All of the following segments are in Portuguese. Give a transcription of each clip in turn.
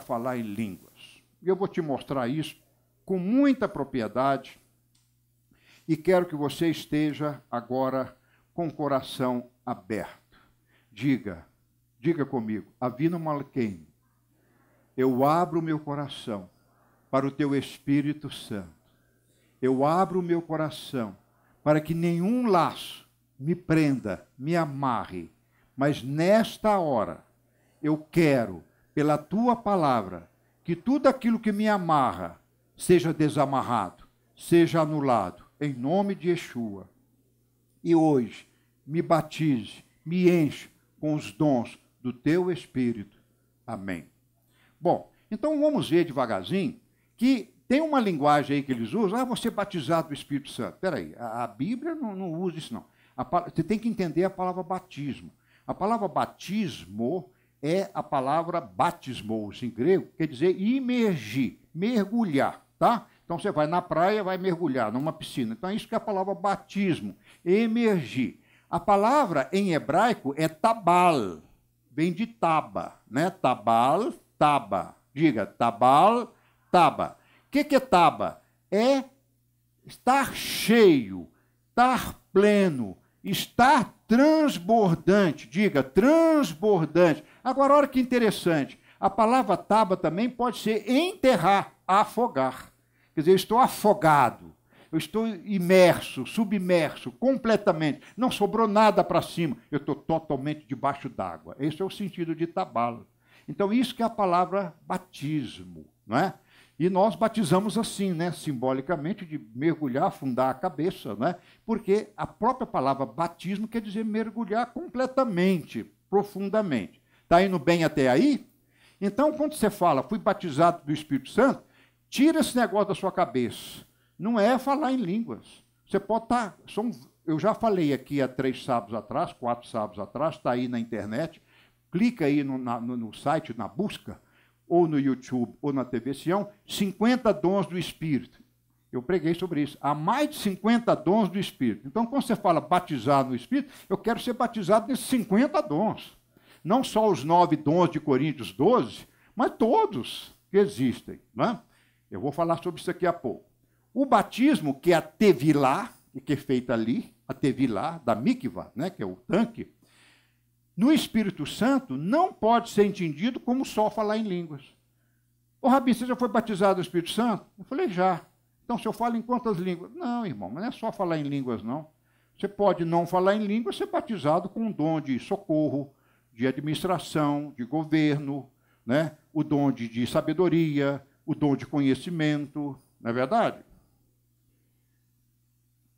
falar em línguas. E eu vou te mostrar isso com muita propriedade e quero que você esteja agora com o coração aberto. Diga, diga comigo, Avino Malquim, eu abro meu coração para o teu Espírito Santo. Eu abro meu coração para que nenhum laço me prenda, me amarre, mas nesta hora eu quero pela tua palavra, que tudo aquilo que me amarra seja desamarrado, seja anulado, em nome de Yeshua. E hoje, me batize, me enche com os dons do teu Espírito. Amém. Bom, então vamos ver devagarzinho que tem uma linguagem aí que eles usam, ah, você batizado do Espírito Santo. Espera aí, a, a, Bíblia não, não, usa isso não. A, você tem que entender a palavra batismo. A palavra batismo é a palavra batismos em grego, quer dizer imergir, mergulhar, tá? Então você vai na praia, vai mergulhar numa piscina. Então é isso que é a palavra batismo, emergir. A palavra em hebraico é tabal, vem de taba, né? Tabal, taba. Diga, tabal, taba. O que, que é taba? É estar cheio, estar pleno, estar transbordante, diga, transbordante. Agora, olha que interessante, a palavra taba também pode ser enterrar, afogar. Quer dizer, eu estou afogado, eu estou imerso, submerso completamente, não sobrou nada para cima, eu estou totalmente debaixo d'água. Esse é o sentido de tabala. Então, isso que é a palavra batismo, não é? E nós batizamos assim, né, simbolicamente, de mergulhar, afundar a cabeça, né, porque a própria palavra batismo quer dizer mergulhar completamente, profundamente. Está indo bem até aí? Então, quando você fala, fui batizado do Espírito Santo, tira esse negócio da sua cabeça. Não é falar em línguas. Você pode estar. Tá, eu já falei aqui há três sábados atrás, quatro sábados atrás, está aí na internet. Clica aí no, na, no, no site, na busca ou no YouTube ou na TV Sião, 50 dons do Espírito. Eu preguei sobre isso. Há mais de 50 dons do Espírito. Então, quando você fala batizar no Espírito, eu quero ser batizado nesses 50 dons. Não só os nove dons de Coríntios 12, mas todos que existem. é? Eu vou falar sobre isso aqui a pouco. O batismo, que é a tevilá, que é feita ali, a tevilá da mikvah, né, que é o tanque, no Espírito Santo não pode ser entendido como só falar em línguas. Ô Rabi, você já foi batizado no Espírito Santo? Eu falei, já. Então, se eu falo em quantas línguas? Não, irmão, mas não é só falar em línguas, não. Você pode não falar em línguas, ser batizado com um dom de socorro, de administração, de governo, né? o dom de, de sabedoria, o dom de conhecimento, não é verdade?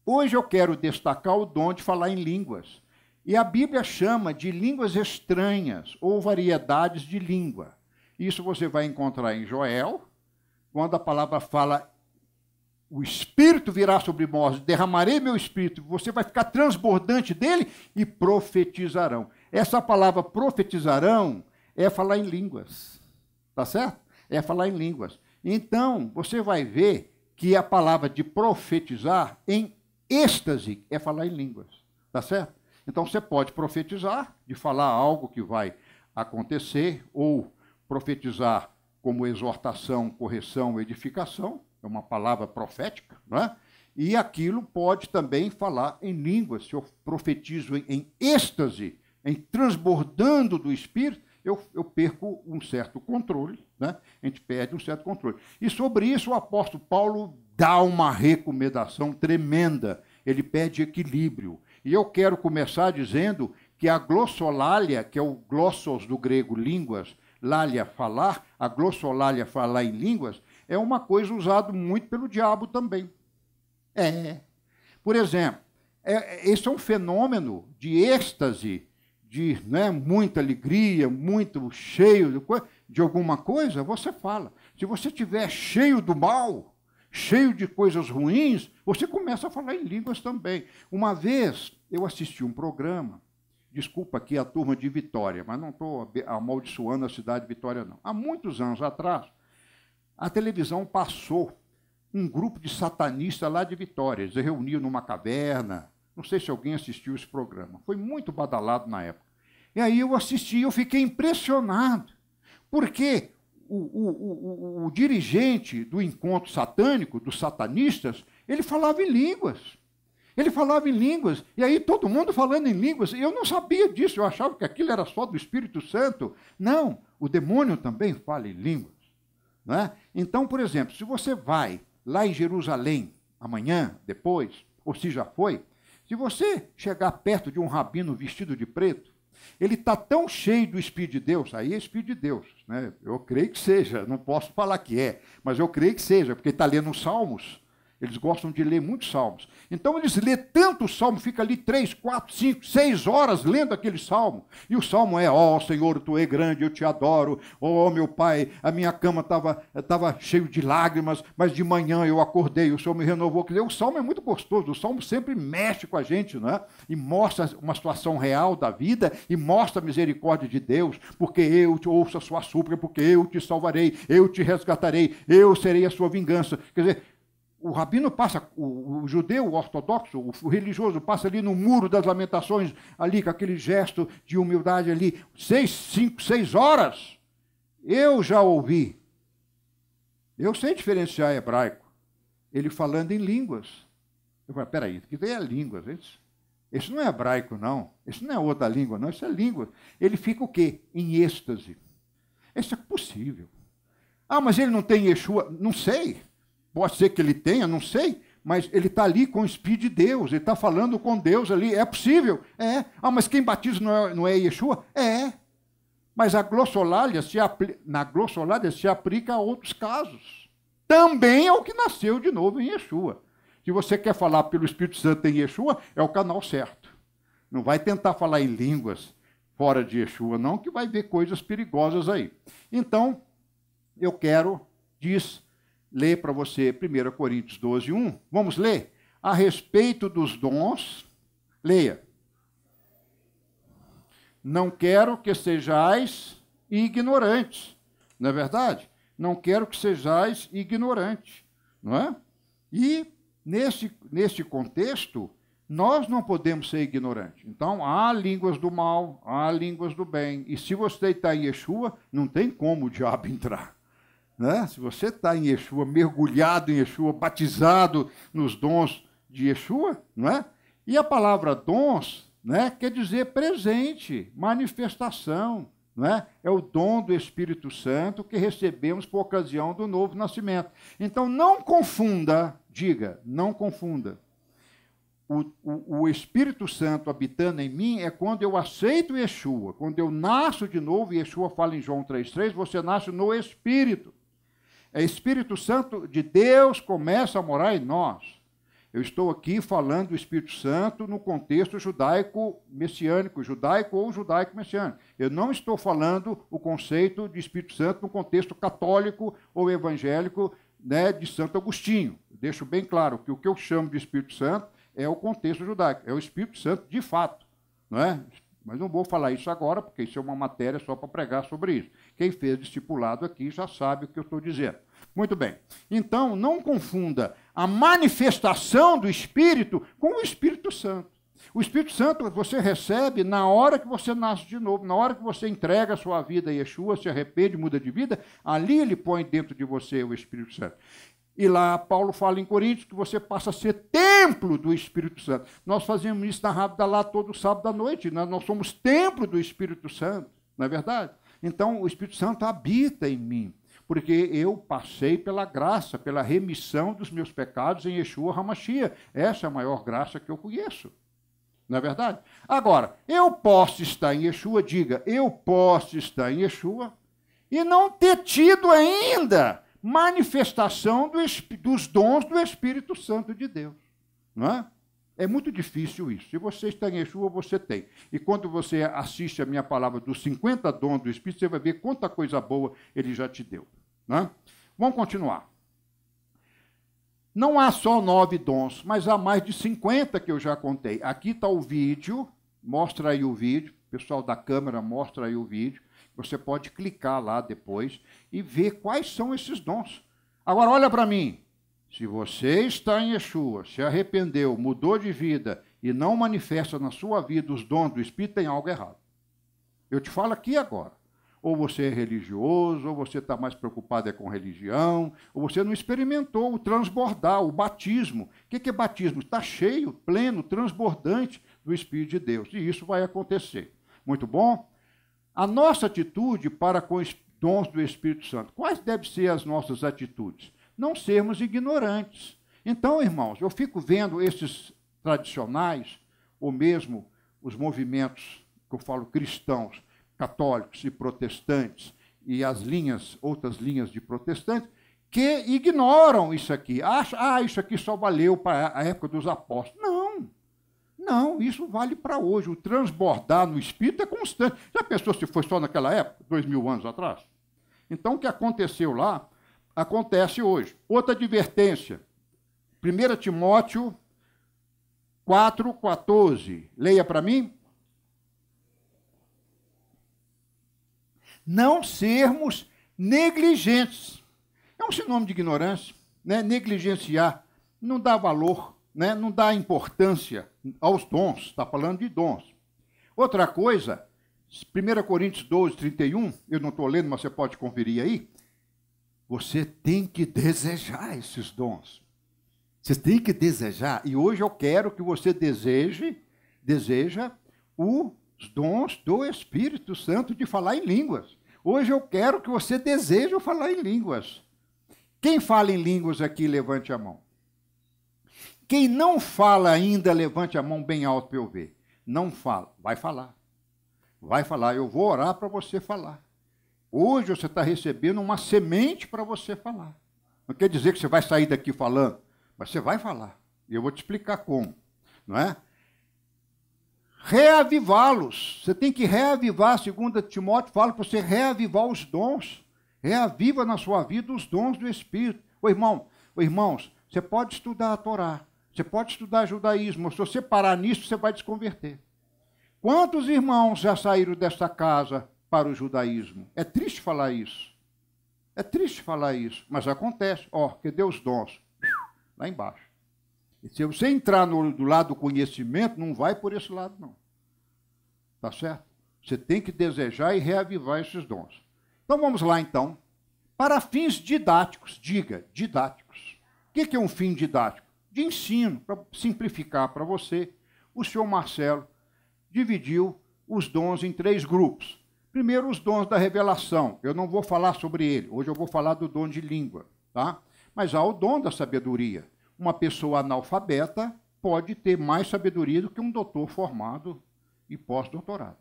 Hoje eu quero destacar o dom de falar em línguas e a Bíblia chama de línguas estranhas ou variedades de língua. Isso você vai encontrar em Joel, quando a palavra fala: o Espírito virá sobre vós, derramarei meu Espírito, você vai ficar transbordante dele e profetizarão. Essa palavra profetizarão é falar em línguas, tá certo? É falar em línguas. Então, você vai ver que a palavra de profetizar em êxtase é falar em línguas, tá certo? Então você pode profetizar de falar algo que vai acontecer, ou profetizar como exortação, correção, edificação, é uma palavra profética, não é? E aquilo pode também falar em línguas. Se eu profetizo em, em êxtase, em transbordando do Espírito, eu, eu, perco um certo controle, né? a gente perde um certo controle. E sobre isso o apóstolo Paulo dá uma recomendação tremenda. Ele pede equilíbrio. E eu quero começar dizendo que a glossolalia, que é o glossos do grego línguas, lália falar, a glossolalia falar em línguas, é uma coisa usada muito pelo diabo também. É. Por exemplo, é, é esse é um fenômeno de êxtase, de né, muita alegria, muito cheio de, de alguma coisa, você fala. Se você estiver cheio do mal, cheio de coisas ruins, você começa a falar em línguas também. Uma vez eu assisti um programa, desculpa aqui a turma de Vitória, mas não estou amaldiçoando a cidade de Vitória, não. Há muitos anos atrás, a televisão passou um grupo de satanistas lá de Vitória. Eles reuniam numa caverna. Não sei se alguém assistiu esse programa. Foi muito badalado na época. E aí eu assisti e eu fiquei impressionado. Porque o, o, o dirigente do encontro satânico, dos satanistas, ele falava em línguas. Ele falava em línguas, e aí todo mundo falando em línguas. Eu não sabia disso, eu achava que aquilo era só do Espírito Santo. Não, o demônio também fala em línguas. é Então, por exemplo, se você vai lá em Jerusalém amanhã, depois, ou se já foi, se você chegar perto de um rabino vestido de preto, ele está tão cheio do Espírito de Deus, aí é Espírito de Deus, né? eu creio que seja, não posso falar que é, mas eu creio que seja, porque está lendo os Salmos, eles gostam de ler muitos salmos. Então eles lê tanto o salmo, fica ali três, quatro, cinco, seis horas lendo aquele salmo. E o salmo é: Ó oh, Senhor, tu é grande, eu te adoro. Ó oh, meu Pai, a minha cama estava tava cheio de lágrimas, mas de manhã eu acordei, o Senhor me renovou. Quer dizer, o salmo é muito gostoso. O salmo sempre mexe com a gente, né? E mostra uma situação real da vida e mostra a misericórdia de Deus, porque eu te ouço a sua súplica, porque eu te salvarei, eu te resgatarei, eu serei a sua vingança. Quer dizer, o rabino passa, o, o judeu o ortodoxo, o, o religioso, passa ali no muro das lamentações, ali com aquele gesto de humildade ali, seis, cinco, seis horas. Eu já ouvi. Eu sei diferenciar hebraico. Ele falando em línguas. Eu falei, peraí, que daí é línguas, é isso? Isso não é hebraico, não. Isso não é outra língua, não. Isso é língua. Ele fica o quê? Em êxtase. Isso é possível. Ah, mas ele não tem Yeshua? Não sei. Pode ser que ele tenha, não sei, mas ele está ali com o Espírito de Deus, ele está falando com Deus ali. É possível? É. Ah, mas quem batiza não é, não é Yeshua? É. Mas a glossolalia se na glossolalia se aplica a outros casos. Também é o que nasceu de novo em Yeshua. Se você quer falar pelo Espírito Santo em Yeshua, é o canal certo. Não vai tentar falar em línguas fora de Yeshua, não, que vai ver coisas perigosas aí. Então, eu quero, diz ler para você 1 Coríntios 12, 1. Vamos ler? A respeito dos dons, leia. Não quero que sejais ignorantes, não é verdade? Não quero que sejais ignorantes, não é? E nesse, nesse contexto, nós não podemos ser ignorantes. Então, há línguas do mal, há línguas do bem. E se você está em Yeshua, não tem como o diabo entrar. Né? Se você está em Yeshua, mergulhado em Yeshua, batizado nos dons de Yeshua, né? e a palavra dons né? quer dizer presente, manifestação. Né? É o dom do Espírito Santo que recebemos por ocasião do novo nascimento. Então não confunda, diga, não confunda. O, o, o, Espírito Santo habitando em mim é quando eu aceito Yeshua, quando eu nasço de novo, e Yeshua fala em João 3,3, você nasce no Espírito. É Espírito Santo de Deus começa a morar em nós. Eu estou aqui falando do Espírito Santo no contexto judaico-messiânico, judaico ou judaico-messiânico. Eu não estou falando o conceito de Espírito Santo no contexto católico ou evangélico né, de Santo Agostinho. Deixo bem claro que o que eu chamo de Espírito Santo é o contexto judaico, é o Espírito Santo de fato. Não é? Mas não vou falar isso agora, porque isso é uma matéria só para pregar sobre isso. Quem fez discipulado aqui já sabe o que eu estou dizendo. Muito bem. Então, não confunda a manifestação do Espírito com o Espírito Santo. O Espírito Santo você recebe na hora que você nasce de novo, na hora que você entrega a sua vida a Yeshua, se arrepende, muda de vida, ali ele põe dentro de você o Espírito Santo. E lá Paulo fala em Coríntios que você passa a ser templo do Espírito Santo. Nós fazemos isso na Rábida lá todo sábado à noite. Né? nós somos templo do Espírito Santo, não é verdade? Então o Espírito Santo habita em mim porque eu passei pela graça, pela remissão dos meus pecados em Yeshua Hamashia. Essa é a maior graça que eu conheço. Não é verdade? Agora, eu posso estar em Yeshua, diga, eu posso estar em Yeshua e não ter tido ainda manifestação do, dos dons do Espírito Santo de Deus. Não é? É muito difícil isso. Se você está em Yeshua, você tem. E quando você assiste a minha palavra dos 50 dons do Espírito, você vai ver quanta coisa boa ele já te deu. Né? Vamos continuar. Não há só nove dons, mas há mais de 50 que eu já contei. Aqui está o vídeo, mostra aí o vídeo, pessoal da câmera, mostra aí o vídeo. Você pode clicar lá depois e ver quais são esses dons. Agora, olha para mim. Se você está em Yeshua, se arrependeu, mudou de vida e não manifesta na sua vida os dons do Espírito, tem algo errado. Eu te falo aqui agora ou você é religioso, ou você está mais preocupado é com religião, ou você não experimentou o transbordar, o batismo. O que é batismo? Está cheio, pleno, transbordante do Espírito de Deus. E isso vai acontecer. Muito bom? A nossa atitude para com os dons do Espírito Santo. Quais devem ser as nossas atitudes? Não sermos ignorantes. Então, irmãos, eu fico vendo esses tradicionais, ou mesmo os movimentos que eu falo cristãos, católicos e protestantes e as linhas, outras linhas de protestantes, que ignoram isso aqui. Acham, ah, isso aqui só valeu para a época dos apóstolos. Não, não, isso vale para hoje. O transbordar no espírito é constante. Já pensou se foi só naquela época, dois mil anos atrás? Então, o que aconteceu lá, acontece hoje. Outra advertência. 1 Timóteo 14. Leia para mim. não sermos negligentes. É um sinônimo de ignorância, né? Negligenciar, não dá valor, né? não dá importância aos dons, está falando de dons. Outra coisa, 1 Coríntios 12, 31, eu não estou lendo, mas você pode conferir aí. Você tem que desejar esses dons. Você tem que desejar. E hoje eu quero que você deseje, deseja os dons do Espírito Santo de falar em línguas. Hoje eu quero que você deseje falar em línguas. Quem fala em línguas aqui, levante a mão. Quem não fala ainda, levante a mão bem alto para eu ver. Não fala, vai falar. Vai falar, eu vou orar para você falar. Hoje você está recebendo uma semente para você falar. Não quer dizer que você vai sair daqui falando, mas você vai falar. E eu vou te explicar como, não é? reavivá-los. Você tem que reavivar, segundo Timóteo fala, para você reavivar os dons. Reaviva na sua vida os dons do Espírito. Ô irmão, ô irmãos, você pode estudar a Torá, você pode estudar judaísmo, mas se você parar nisso, você vai desconverter. Quantos irmãos já saíram desta casa para o judaísmo? É triste falar isso. É triste falar isso, mas acontece. Ó, oh, que deu os dons lá embaixo. Se você entrar no, do lado do conhecimento, não vai por esse lado, não. Tá certo? Você tem que desejar e reavivar esses dons. Então vamos lá, então. Para fins didáticos, diga, didáticos. O que é um fim didático? De ensino, para simplificar para você. O senhor Marcelo dividiu os dons em três grupos. Primeiro, os dons da revelação. Eu não vou falar sobre ele. Hoje eu vou falar do dom de língua, tá? Mas há o dom da sabedoria uma pessoa analfabeta pode ter mais sabedoria do que um doutor formado e pós-doutorado.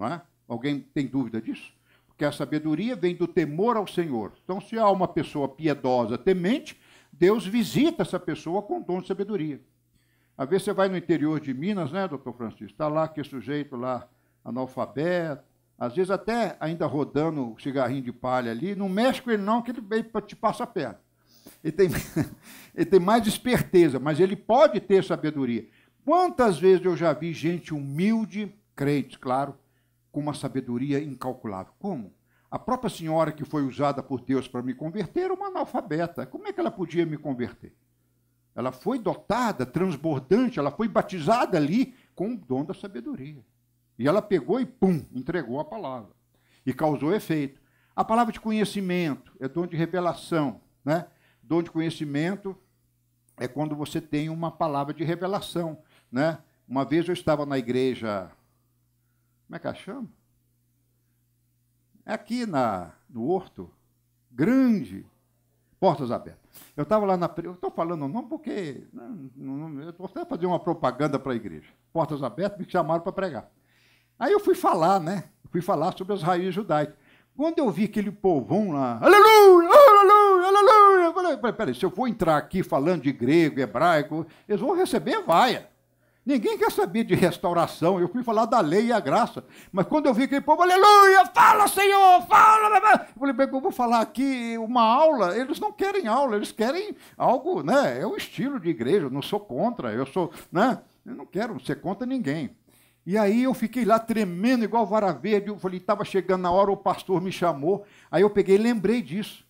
É? Alguém tem dúvida disso? Porque a sabedoria vem do temor ao Senhor. Então, se há uma pessoa piedosa, temente, Deus visita essa pessoa com dom de sabedoria. Às vezes você vai no interior de Minas, né, doutor Francisco? Está lá aquele é sujeito lá, analfabeto, às vezes até ainda rodando o cigarrinho de palha ali. Não mexe com ele não, que ele para te passa a perna ele tem, ele tem mais esperteza, mas ele pode ter sabedoria. Quantas vezes eu já vi gente humilde, crente, claro, com uma sabedoria incalculável? Como? A própria senhora que foi usada por Deus para me converter era uma analfabeta. Como é que ela podia me converter? Ela foi dotada, transbordante, ela foi batizada ali com o dom da sabedoria. E ela pegou e, pum, entregou a palavra. E causou efeito. A palavra de conhecimento é dom de revelação, né? Dom de conhecimento é quando você tem uma palavra de revelação, né? Uma vez eu estava na igreja, como é que a chama? É aqui na, no Horto, grande, portas abertas. Eu estava lá na. Eu estou falando não porque. Né, não, não, eu vou até fazer uma propaganda para a igreja. Portas abertas, me chamaram para pregar. Aí eu fui falar, né? Fui falar sobre as raízes judaicas. Quando eu vi aquele povão lá, aleluia, aleluia, aleluia, falei, peraí, se eu vou entrar aqui falando de grego, hebraico, eles vão receber vaia. Ninguém quer saber de restauração. Eu fui falar da lei e a graça. Mas quando eu vi aquele povo, aleluia, fala, Senhor, fala. Eu falei, bem, eu vou falar aqui uma aula. Eles não querem aula, eles querem algo, né? É o estilo de igreja, eu não sou contra, eu sou, né? Eu não quero ser contra ninguém. E aí eu fiquei lá tremendo, igual vara verde. Eu falei, estava chegando na hora, o pastor me chamou. Aí eu peguei e lembrei disso.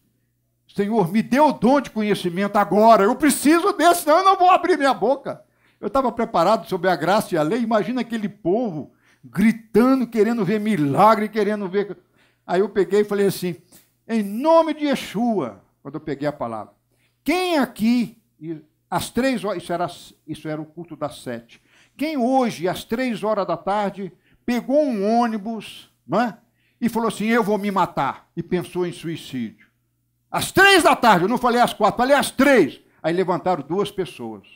Senhor, me dê o dom de conhecimento agora. Eu preciso desse, senão eu não vou abrir minha boca. Eu estava preparado sobre a graça e a lei. Imagina aquele povo gritando, querendo ver milagre, querendo ver. Aí eu peguei e falei assim: em nome de Yeshua, quando eu peguei a palavra, quem aqui, às três horas, isso era, isso era o culto das sete, quem hoje, às três horas da tarde, pegou um ônibus não é? e falou assim: eu vou me matar, e pensou em suicídio? Às três da tarde, eu não falei às quatro, falei às três. Aí levantaram duas pessoas.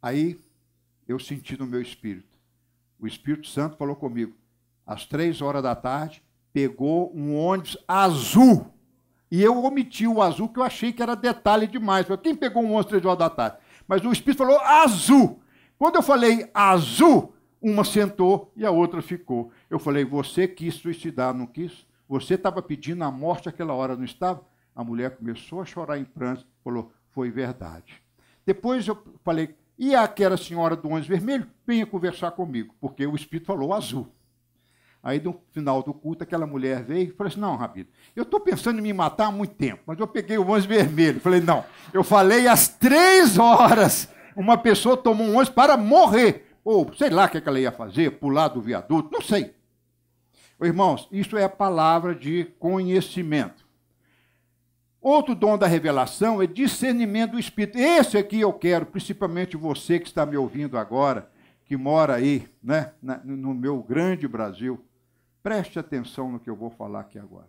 Aí eu senti no meu espírito. O Espírito Santo falou comigo. Às três horas da tarde, pegou um ônibus azul. E eu omiti o azul, que eu achei que era detalhe demais. Quem pegou um ônibus às três horas da tarde? Mas o Espírito falou azul. Quando eu falei azul, uma sentou e a outra ficou. Eu falei, você quis suicidar, não quis? Você estava pedindo a morte aquela hora, não estava? A mulher começou a chorar em pranto, falou: Foi verdade. Depois eu falei: E aquela senhora do ônibus vermelho? Venha conversar comigo, porque o Espírito falou azul. Aí, no final do culto, aquela mulher veio e falou assim: Não, Rabino, eu estou pensando em me matar há muito tempo, mas eu peguei o ônibus vermelho. Falei: Não, eu falei às três horas. Uma pessoa tomou um ônibus para morrer. Ou sei lá o que, é que ela ia fazer, pular do viaduto, não sei. Irmãos, isso é a palavra de conhecimento. Outro dom da revelação é discernimento do Espírito. Esse aqui eu quero, principalmente você que está me ouvindo agora, que mora aí, né, no meu grande Brasil. Preste atenção no que eu vou falar aqui agora.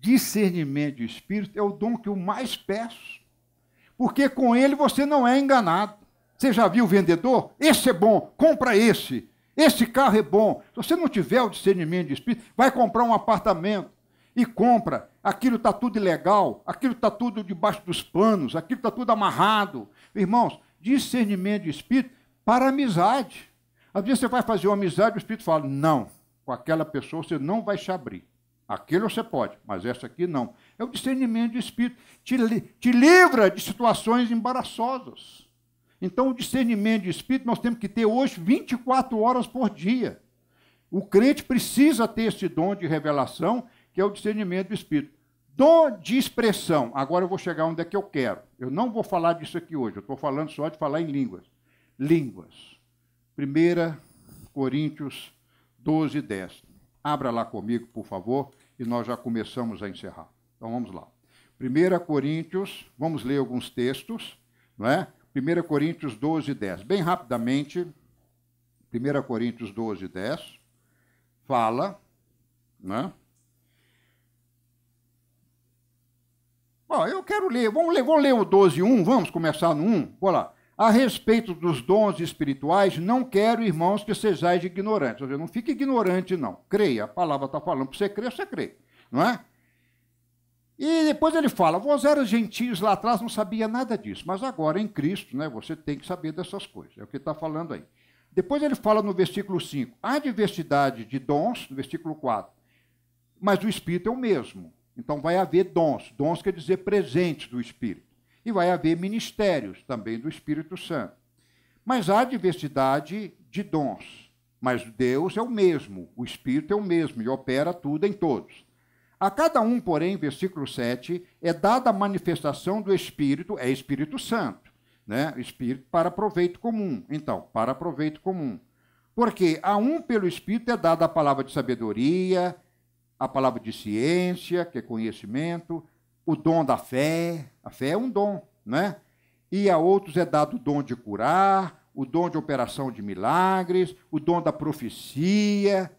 Discernimento do Espírito é o dom que eu mais peço, porque com ele você não é enganado. Você já viu o vendedor? Esse é bom, compra esse. Esse carro é bom. Se você não tiver o discernimento de espírito, vai comprar um apartamento e compra. Aquilo está tudo ilegal, aquilo está tudo debaixo dos panos, aquilo está tudo amarrado. Irmãos, discernimento de espírito para amizade. Às vezes você vai fazer uma amizade e o espírito fala: não, com aquela pessoa você não vai se abrir. Aquilo você pode, mas essa aqui não. É o discernimento de espírito. Te, te livra de situações embaraçosas. Então, o discernimento de espírito nós temos que ter hoje 24 horas por dia. O crente precisa ter esse dom de revelação, que é o discernimento do espírito. Dom de expressão. Agora eu vou chegar onde é que eu quero. Eu não vou falar disso aqui hoje, eu estou falando só de falar em línguas. Línguas. 1 Coríntios 12, 10. Abra lá comigo, por favor, e nós já começamos a encerrar. Então vamos lá. 1 Coríntios, vamos ler alguns textos, não é? 1 Coríntios 12, 10. Bem rapidamente, 1 Coríntios 12, 10 fala, né? Bom, eu quero ler, vamos ler, vamos ler o 12, 1, vamos começar no 1, vou lá. A respeito dos dons espirituais, não quero, irmãos, que sejais ignorantes. Ou seja, não fique ignorante, não. Creia, a palavra está falando, para você crer, você crê, não é? E depois ele fala: vós eram gentios lá atrás, não sabia nada disso, mas agora em Cristo, né, você tem que saber dessas coisas. É o que está falando aí. Depois ele fala no versículo 5: há diversidade de dons, no versículo 4, mas o Espírito é o mesmo. Então vai haver dons. Dons quer dizer presentes do Espírito. E vai haver ministérios também do Espírito Santo. Mas há diversidade de dons, mas Deus é o mesmo, o Espírito é o mesmo e opera tudo em todos. A cada um, porém, versículo 7, é dada a manifestação do Espírito, é Espírito Santo, né? Espírito para proveito comum. Então, para proveito comum. Porque a um pelo Espírito é dada a palavra de sabedoria, a palavra de ciência, que é conhecimento, o dom da fé, a fé é um dom, né? E a outros é dado o dom de curar, o dom de operação de milagres, o dom da profecia,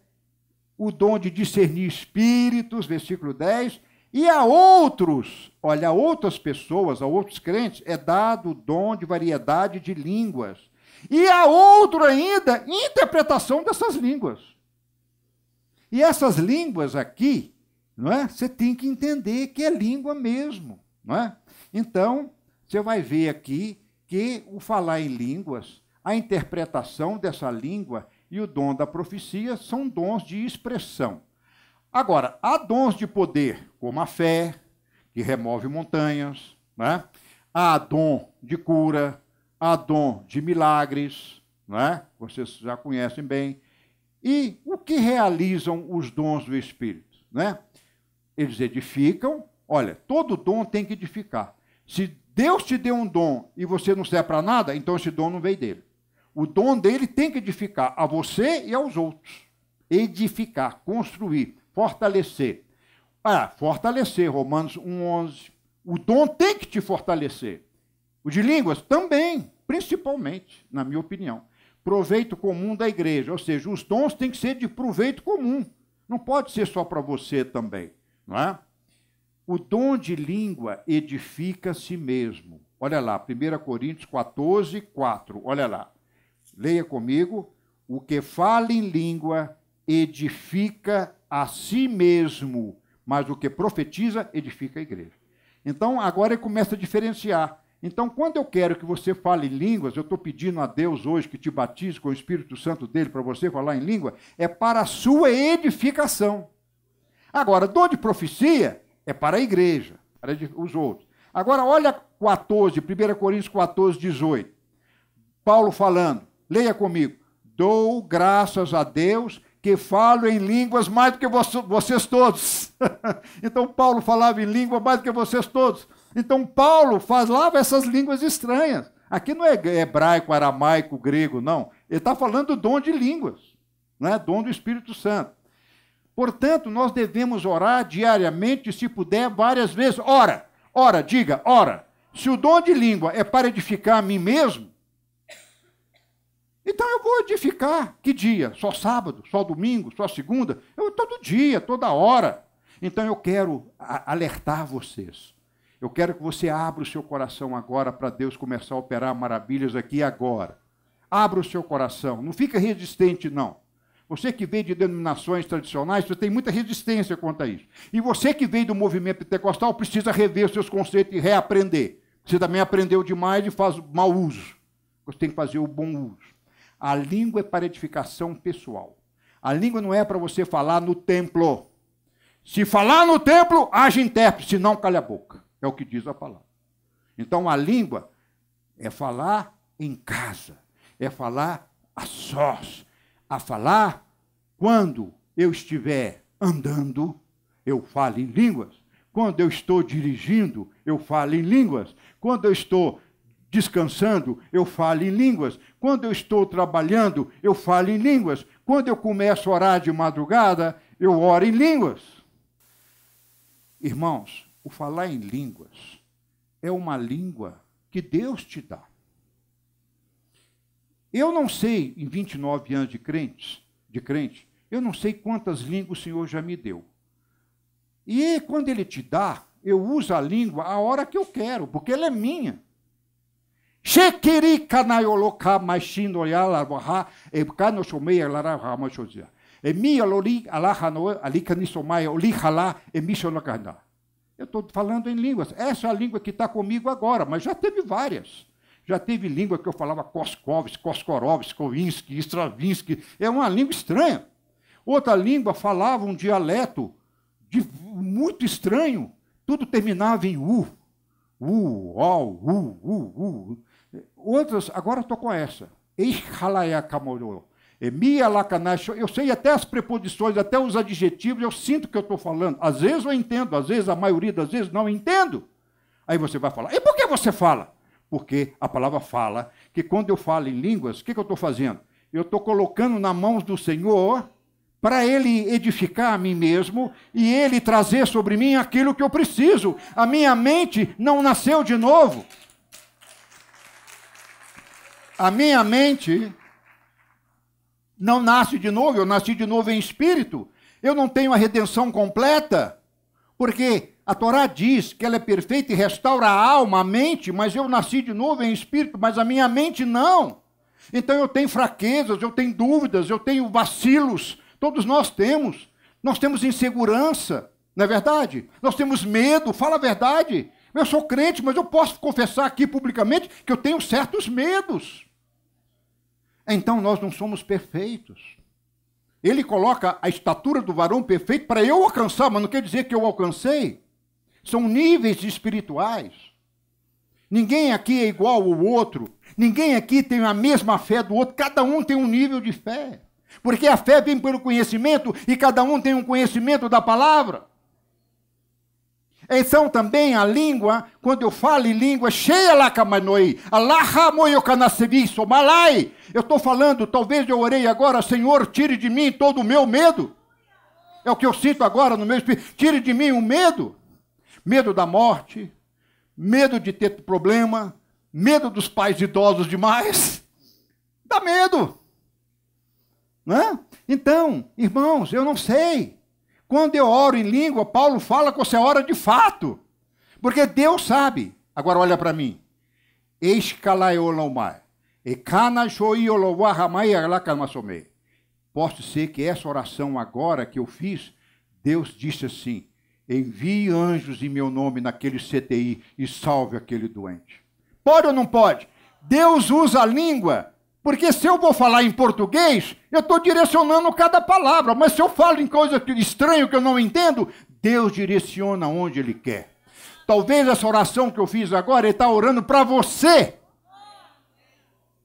o dom de discernir espíritos, versículo 10, e a outros, olha, a outras pessoas, a outros crentes, é dado o dom de variedade de línguas. E a outro ainda, interpretação dessas línguas. E essas línguas aqui, não é? Você tem que entender que é língua mesmo, não é? Então, você vai ver aqui que o falar em línguas, a interpretação dessa língua e o dom da profecia são dons de expressão. Agora, há dons de poder, como a fé, que remove montanhas, né? há dom de cura, há dom de milagres, né? vocês já conhecem bem. E o que realizam os dons do Espírito? Né? Eles edificam, olha, todo dom tem que edificar. Se Deus te deu um dom e você não serve para nada, então esse dom não veio dele. O dom dele tem que edificar a você e aos outros. Edificar, construir, fortalecer. Ah, fortalecer, Romanos 1,11. O dom tem que te fortalecer. O de línguas também, principalmente, na minha opinião. Proveito comum da igreja, ou seja, os dons têm que ser de proveito comum. Não pode ser só para você também, não é? O dom de língua edifica a si mesmo. Olha lá, 1 Coríntios 14, 4. Olha lá. Leia comigo. O que fala em língua edifica a si mesmo, mas o que profetiza edifica a igreja. Então, agora ele começa a diferenciar. Então, quando eu quero que você fale em línguas, eu estou pedindo a Deus hoje que te batize com o Espírito Santo dele para você falar em língua, é para a sua edificação. Agora, dom de profecia é para a igreja, para os outros. Agora, olha 14, 1 Coríntios 14, 18. Paulo falando: Leia comigo. Dou graças a Deus que falo em línguas mais do que vocês todos. então, Paulo falava em língua mais do que vocês todos. Então, Paulo falava essas línguas estranhas. Aqui não é hebraico, aramaico, grego, não. Ele está falando do dom de línguas, né? dom do Espírito Santo. Portanto, nós devemos orar diariamente, se puder, várias vezes. Ora, ora, diga, ora. Se o dom de língua é para edificar a mim mesmo, então eu vou edificar que dia? Só sábado? Só domingo? Só segunda? Eu todo dia, toda hora. Então eu quero alertar vocês. Eu quero que você abra o seu coração agora para Deus começar a operar maravilhas aqui agora. Abra o seu coração, não fica resistente não. Você que veio de denominações tradicionais, você tem muita resistência quanto a isso. E você que veio do movimento pentecostal precisa rever seus conceitos e reaprender. Você também aprendeu demais e faz mau uso. Você tem que fazer o bom uso. A língua é para edificação pessoal. A língua não é para você falar no templo. Se falar no templo, haja intérprete, senão calha a boca. É o que diz a palavra. Então a língua é falar em casa, é falar a sós, a falar quando eu estiver andando, eu falo em línguas. Quando eu estou dirigindo, eu falo em línguas. Quando eu estou descansando, eu falo em línguas. Quando eu estou trabalhando, eu falo em línguas. Quando eu começo a orar de madrugada, eu oro em línguas. Irmãos, o falar em línguas é uma língua que Deus te dá. Eu não sei, em 29 anos de crentes, de crente, eu não sei quantas línguas o Senhor já me deu. E quando Ele te dá, eu uso a língua a hora que eu quero, porque ela é minha. E maishindo yalabaha ebkano shomeya laraha machozia. Emi alori e alicanisomaya olihalá emishonakanda. Eu estou falando em línguas. Essa é a língua que está comigo agora, mas já teve várias. Já teve língua que eu falava Koskovski, Koskorovski, Kovinsky, Stravinsky. É uma língua estranha. Outra língua falava um dialeto de, muito estranho. Tudo terminava em U. U, O, U, U, U. Outras, agora estou com essa. Eu sei até as preposições, até os adjetivos, eu sinto que eu estou falando. Às vezes eu entendo, às vezes a maioria das vezes não entendo. Aí você vai falar, e por que você fala? Porque a palavra fala que quando eu falo em línguas, o que, que eu estou fazendo? Eu estou colocando nas mãos do Senhor para ele edificar a mim mesmo e ele trazer sobre mim aquilo que eu preciso. A minha mente não nasceu de novo. A minha mente não nasce de novo, eu nasci de novo em espírito. Eu não tenho a redenção completa, porque a Torá diz que ela é perfeita e restaura a alma, a mente, mas eu nasci de novo em espírito, mas a minha mente não. Então eu tenho fraquezas, eu tenho dúvidas, eu tenho vacilos, todos nós temos. Nós temos insegurança, não é verdade? Nós temos medo, fala a verdade. Eu sou crente, mas eu posso confessar aqui publicamente que eu tenho certos medos. Então nós não somos perfeitos. Ele coloca a estatura do varão perfeito para eu alcançar, mas não quer dizer que eu alcancei. São níveis espirituais. Ninguém aqui é igual ao outro. Ninguém aqui tem a mesma fé do outro. Cada um tem um nível de fé. Porque a fé vem pelo conhecimento e cada um tem um conhecimento da palavra. Então também a língua, quando eu falo em língua, cheia lá camanoi, alahamoyokanaseviso, malai. Eu estou falando, talvez eu orei agora, Senhor, tire de mim todo o meu medo. É o que eu sinto agora no meu espírito. Tire de mim o medo. Medo da morte, medo de ter problema, medo dos pais idosos demais. Dá medo. Não é? Então, irmãos, eu não sei. Quando eu oro em língua, Paulo fala que você ora de fato. Porque Deus sabe. Agora olha para mim. Posso ser que essa oração agora que eu fiz, Deus disse assim: envie anjos em meu nome naquele CTI e salve aquele doente. Pode ou não pode? Deus usa a língua porque se eu vou falar em português, eu estou direcionando cada palavra. Mas se eu falo em coisa estranha que eu não entendo, Deus direciona onde Ele quer. Talvez essa oração que eu fiz agora, Ele está orando para você.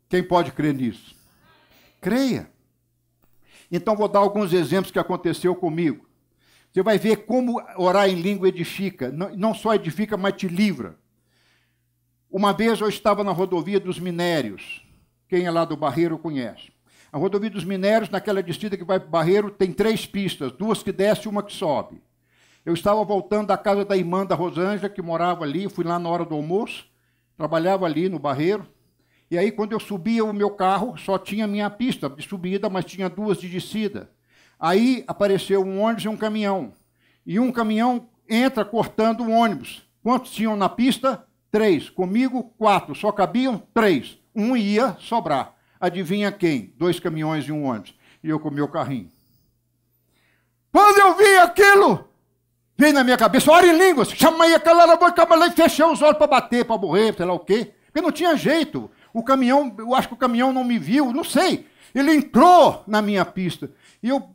Quem pode crer nisso? Creia. Então vou dar alguns exemplos que aconteceu comigo. Você vai ver como orar em língua edifica. Não só edifica, mas te livra. Uma vez eu estava na rodovia dos minérios quem é lá do Barreiro conhece. A rodovia dos Minérios, naquela descida que vai para o Barreiro, tem três pistas, duas que desce e uma que sobe. Eu estava voltando da casa da irmã da Rosângela, que morava ali, fui lá na hora do almoço, trabalhava ali no Barreiro. E aí, quando eu subia o meu carro, só tinha minha pista de subida, mas tinha duas de descida. Aí apareceu um ônibus e um caminhão. E um caminhão entra cortando o ônibus. Quantos tinham na pista? Três. Comigo, quatro. Só cabiam três um ia sobrar. Adivinha quem? Dois caminhões e um ônibus. E eu com o meu carrinho. Quando eu vi aquilo, veio na minha cabeça, ora em línguas, chamei aquela na boca, e fechei os olhos para bater, para morrer, sei lá o quê. Porque não tinha jeito. O caminhão, eu acho que o caminhão não me viu, não sei. Ele entrou na minha pista. E eu,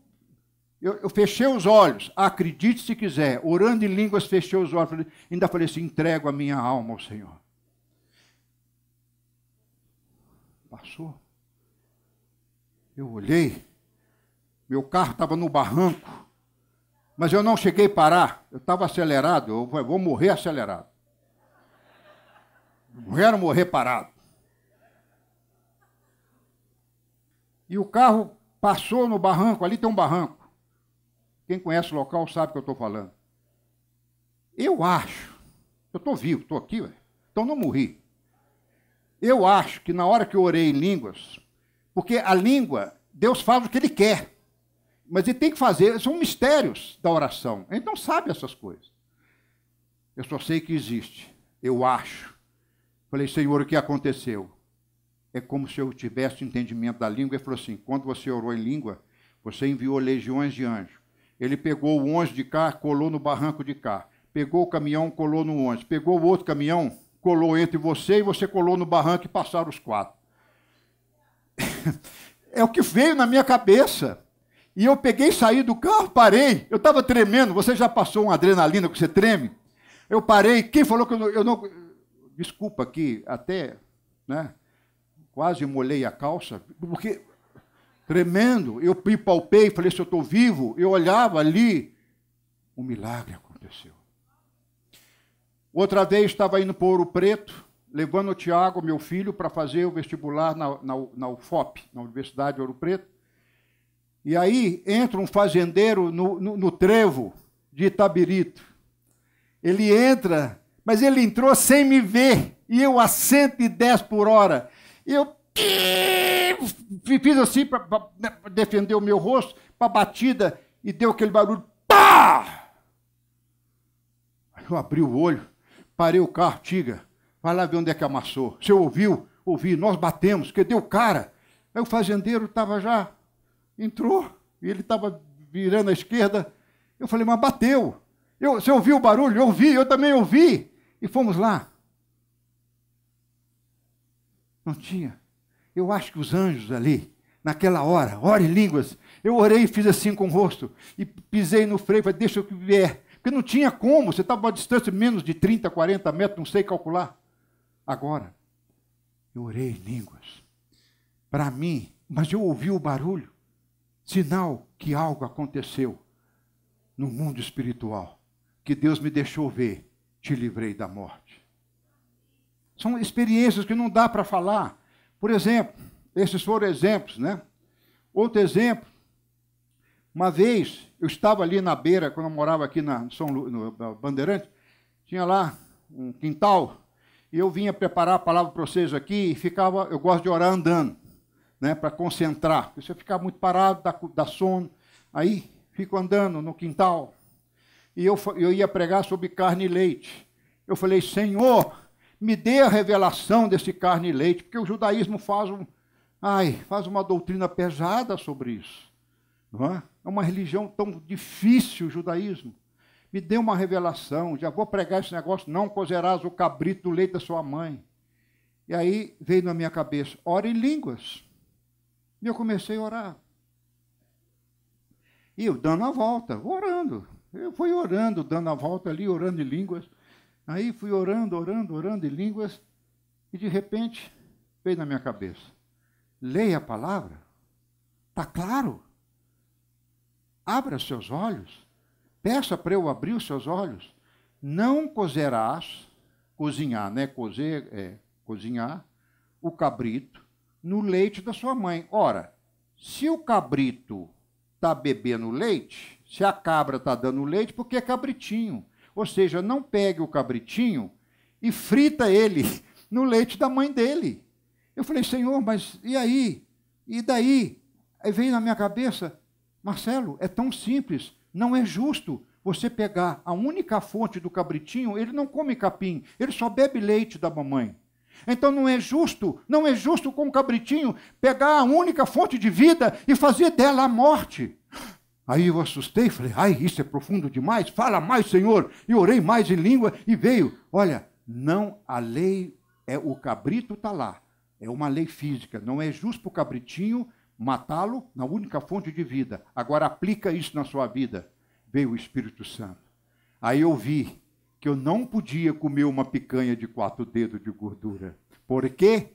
eu, eu fechei os olhos, acredite se quiser, orando em línguas, fechei os olhos. Ainda falei assim: entrego a minha alma ao Senhor. Passou. Eu olhei, meu carro estava no barranco, mas eu não cheguei a parar, eu estava acelerado, eu vou morrer acelerado. Não quero morrer parado. E o carro passou no barranco, ali tem um barranco. Quem conhece o local sabe o que eu estou falando. Eu acho, eu estou vivo, estou aqui, então não morri. Eu acho que na hora que eu orei em línguas, porque a língua, Deus faz o que Ele quer, mas Ele tem que fazer, são mistérios da oração. A gente não sabe essas coisas. Eu só sei que existe, eu acho. Falei, Senhor, o que aconteceu? É como se eu tivesse entendimento da língua. Ele falou assim: quando você orou em língua, você enviou legiões de anjos. Ele pegou o onze de cá, colou no barranco de cá. Pegou o caminhão, colou no onze. Pegou o outro caminhão, colou entre você e você colou no barranco e passaram os quatro. é o que veio na minha cabeça. E eu peguei, saí do carro, parei. Eu estava tremendo. Você já passou uma adrenalina que você treme? Eu parei. Quem falou que eu não. Eu não... Desculpa aqui, até. Né? Quase molhei a calça, porque tremendo, eu me palpei, falei se eu estou vivo. Eu olhava ali, um milagre Outra vez estava indo para Ouro Preto, levando o Tiago, meu filho, para fazer o vestibular na, na, na UFOP, na Universidade de Ouro Preto. E aí entra um fazendeiro no, no, no trevo de Itabirito. Ele entra, mas ele entrou sem me ver, e eu a 110 por hora. Eu fiz assim para né, defender o meu rosto, para a batida, e deu aquele barulho. Pá! Eu abri o olho, parei o carro, Tiga, vai lá ver onde é que amassou. Você ouviu? Ouvi, nós batemos, Que deu cara? Aí o fazendeiro estava já, entrou, e ele estava virando à esquerda. Eu falei, mas bateu. Eu, você ouviu o barulho? Eu ouvi, eu também ouvi. E fomos lá. Não tinha. Eu acho que os anjos ali, naquela hora, ore línguas. Eu orei e fiz assim com o rosto. E pisei no freio, falei, deixa o que vier. Porque não tinha como, você estava a uma distância de menos de 30, 40 metros, não sei calcular. Agora, eu orei em línguas. Para mim, mas eu ouvi o barulho, sinal que algo aconteceu no mundo espiritual, que Deus me deixou ver, te livrei da morte. São experiências que não dá para falar. Por exemplo, esses foram exemplos, né? Outro exemplo, uma vez, eu estava ali na beira, quando eu morava aqui na São Lu, no Bandeirante, tinha lá um quintal, e eu vinha preparar a palavra para vocês aqui, e ficava, eu gosto de orar andando, né, para concentrar, porque se eu ficar muito parado, dá, dá sono, aí fico andando no quintal, e eu, eu ia pregar sobre carne e leite. Eu falei, Senhor, me dê a revelação desse carne e leite, porque o judaísmo faz um, ai, faz uma doutrina pesada sobre isso, não é? é uma religião tão difícil o judaísmo. Me deu uma revelação, já vou pregar esse negócio, não cozerás o cabrito do leite da sua mãe. E aí veio na minha cabeça, ora em línguas. E eu comecei a orar. E eu dando a volta, orando. Eu fui orando, dando a volta ali, orando em línguas. Aí fui orando, orando, orando em línguas. E de repente veio na minha cabeça: leia a palavra, está claro abra seus olhos, peça para eu abrir os seus olhos, não cozerás, cozinhar, né? Cozer é cozinhar, o cabrito no leite da sua mãe. Ora, se o cabrito está bebendo leite, se a cabra está dando leite, porque é cabritinho. Ou seja, não pegue o cabritinho e frita ele no leite da mãe dele. Eu falei, Senhor, mas e aí? E daí? Aí veio na minha cabeça, Marcelo, é tão simples, não é justo você pegar a única fonte do cabritinho, ele não come capim, ele só bebe leite da mamãe. Então não é justo, não é justo com o cabritinho pegar a única fonte de vida e fazer dela a morte. Aí eu assustei, falei, ai, isso é profundo demais, fala mais, Senhor. E orei mais em língua e veio. Olha, não a lei, é o cabrito está lá, é uma lei física, não é justo para o cabritinho matá-lo na única fonte de vida. Agora aplica isso na sua vida. Veio o Espírito Santo. Aí eu vi que eu não podia comer uma picanha de quatro dedos de gordura, porque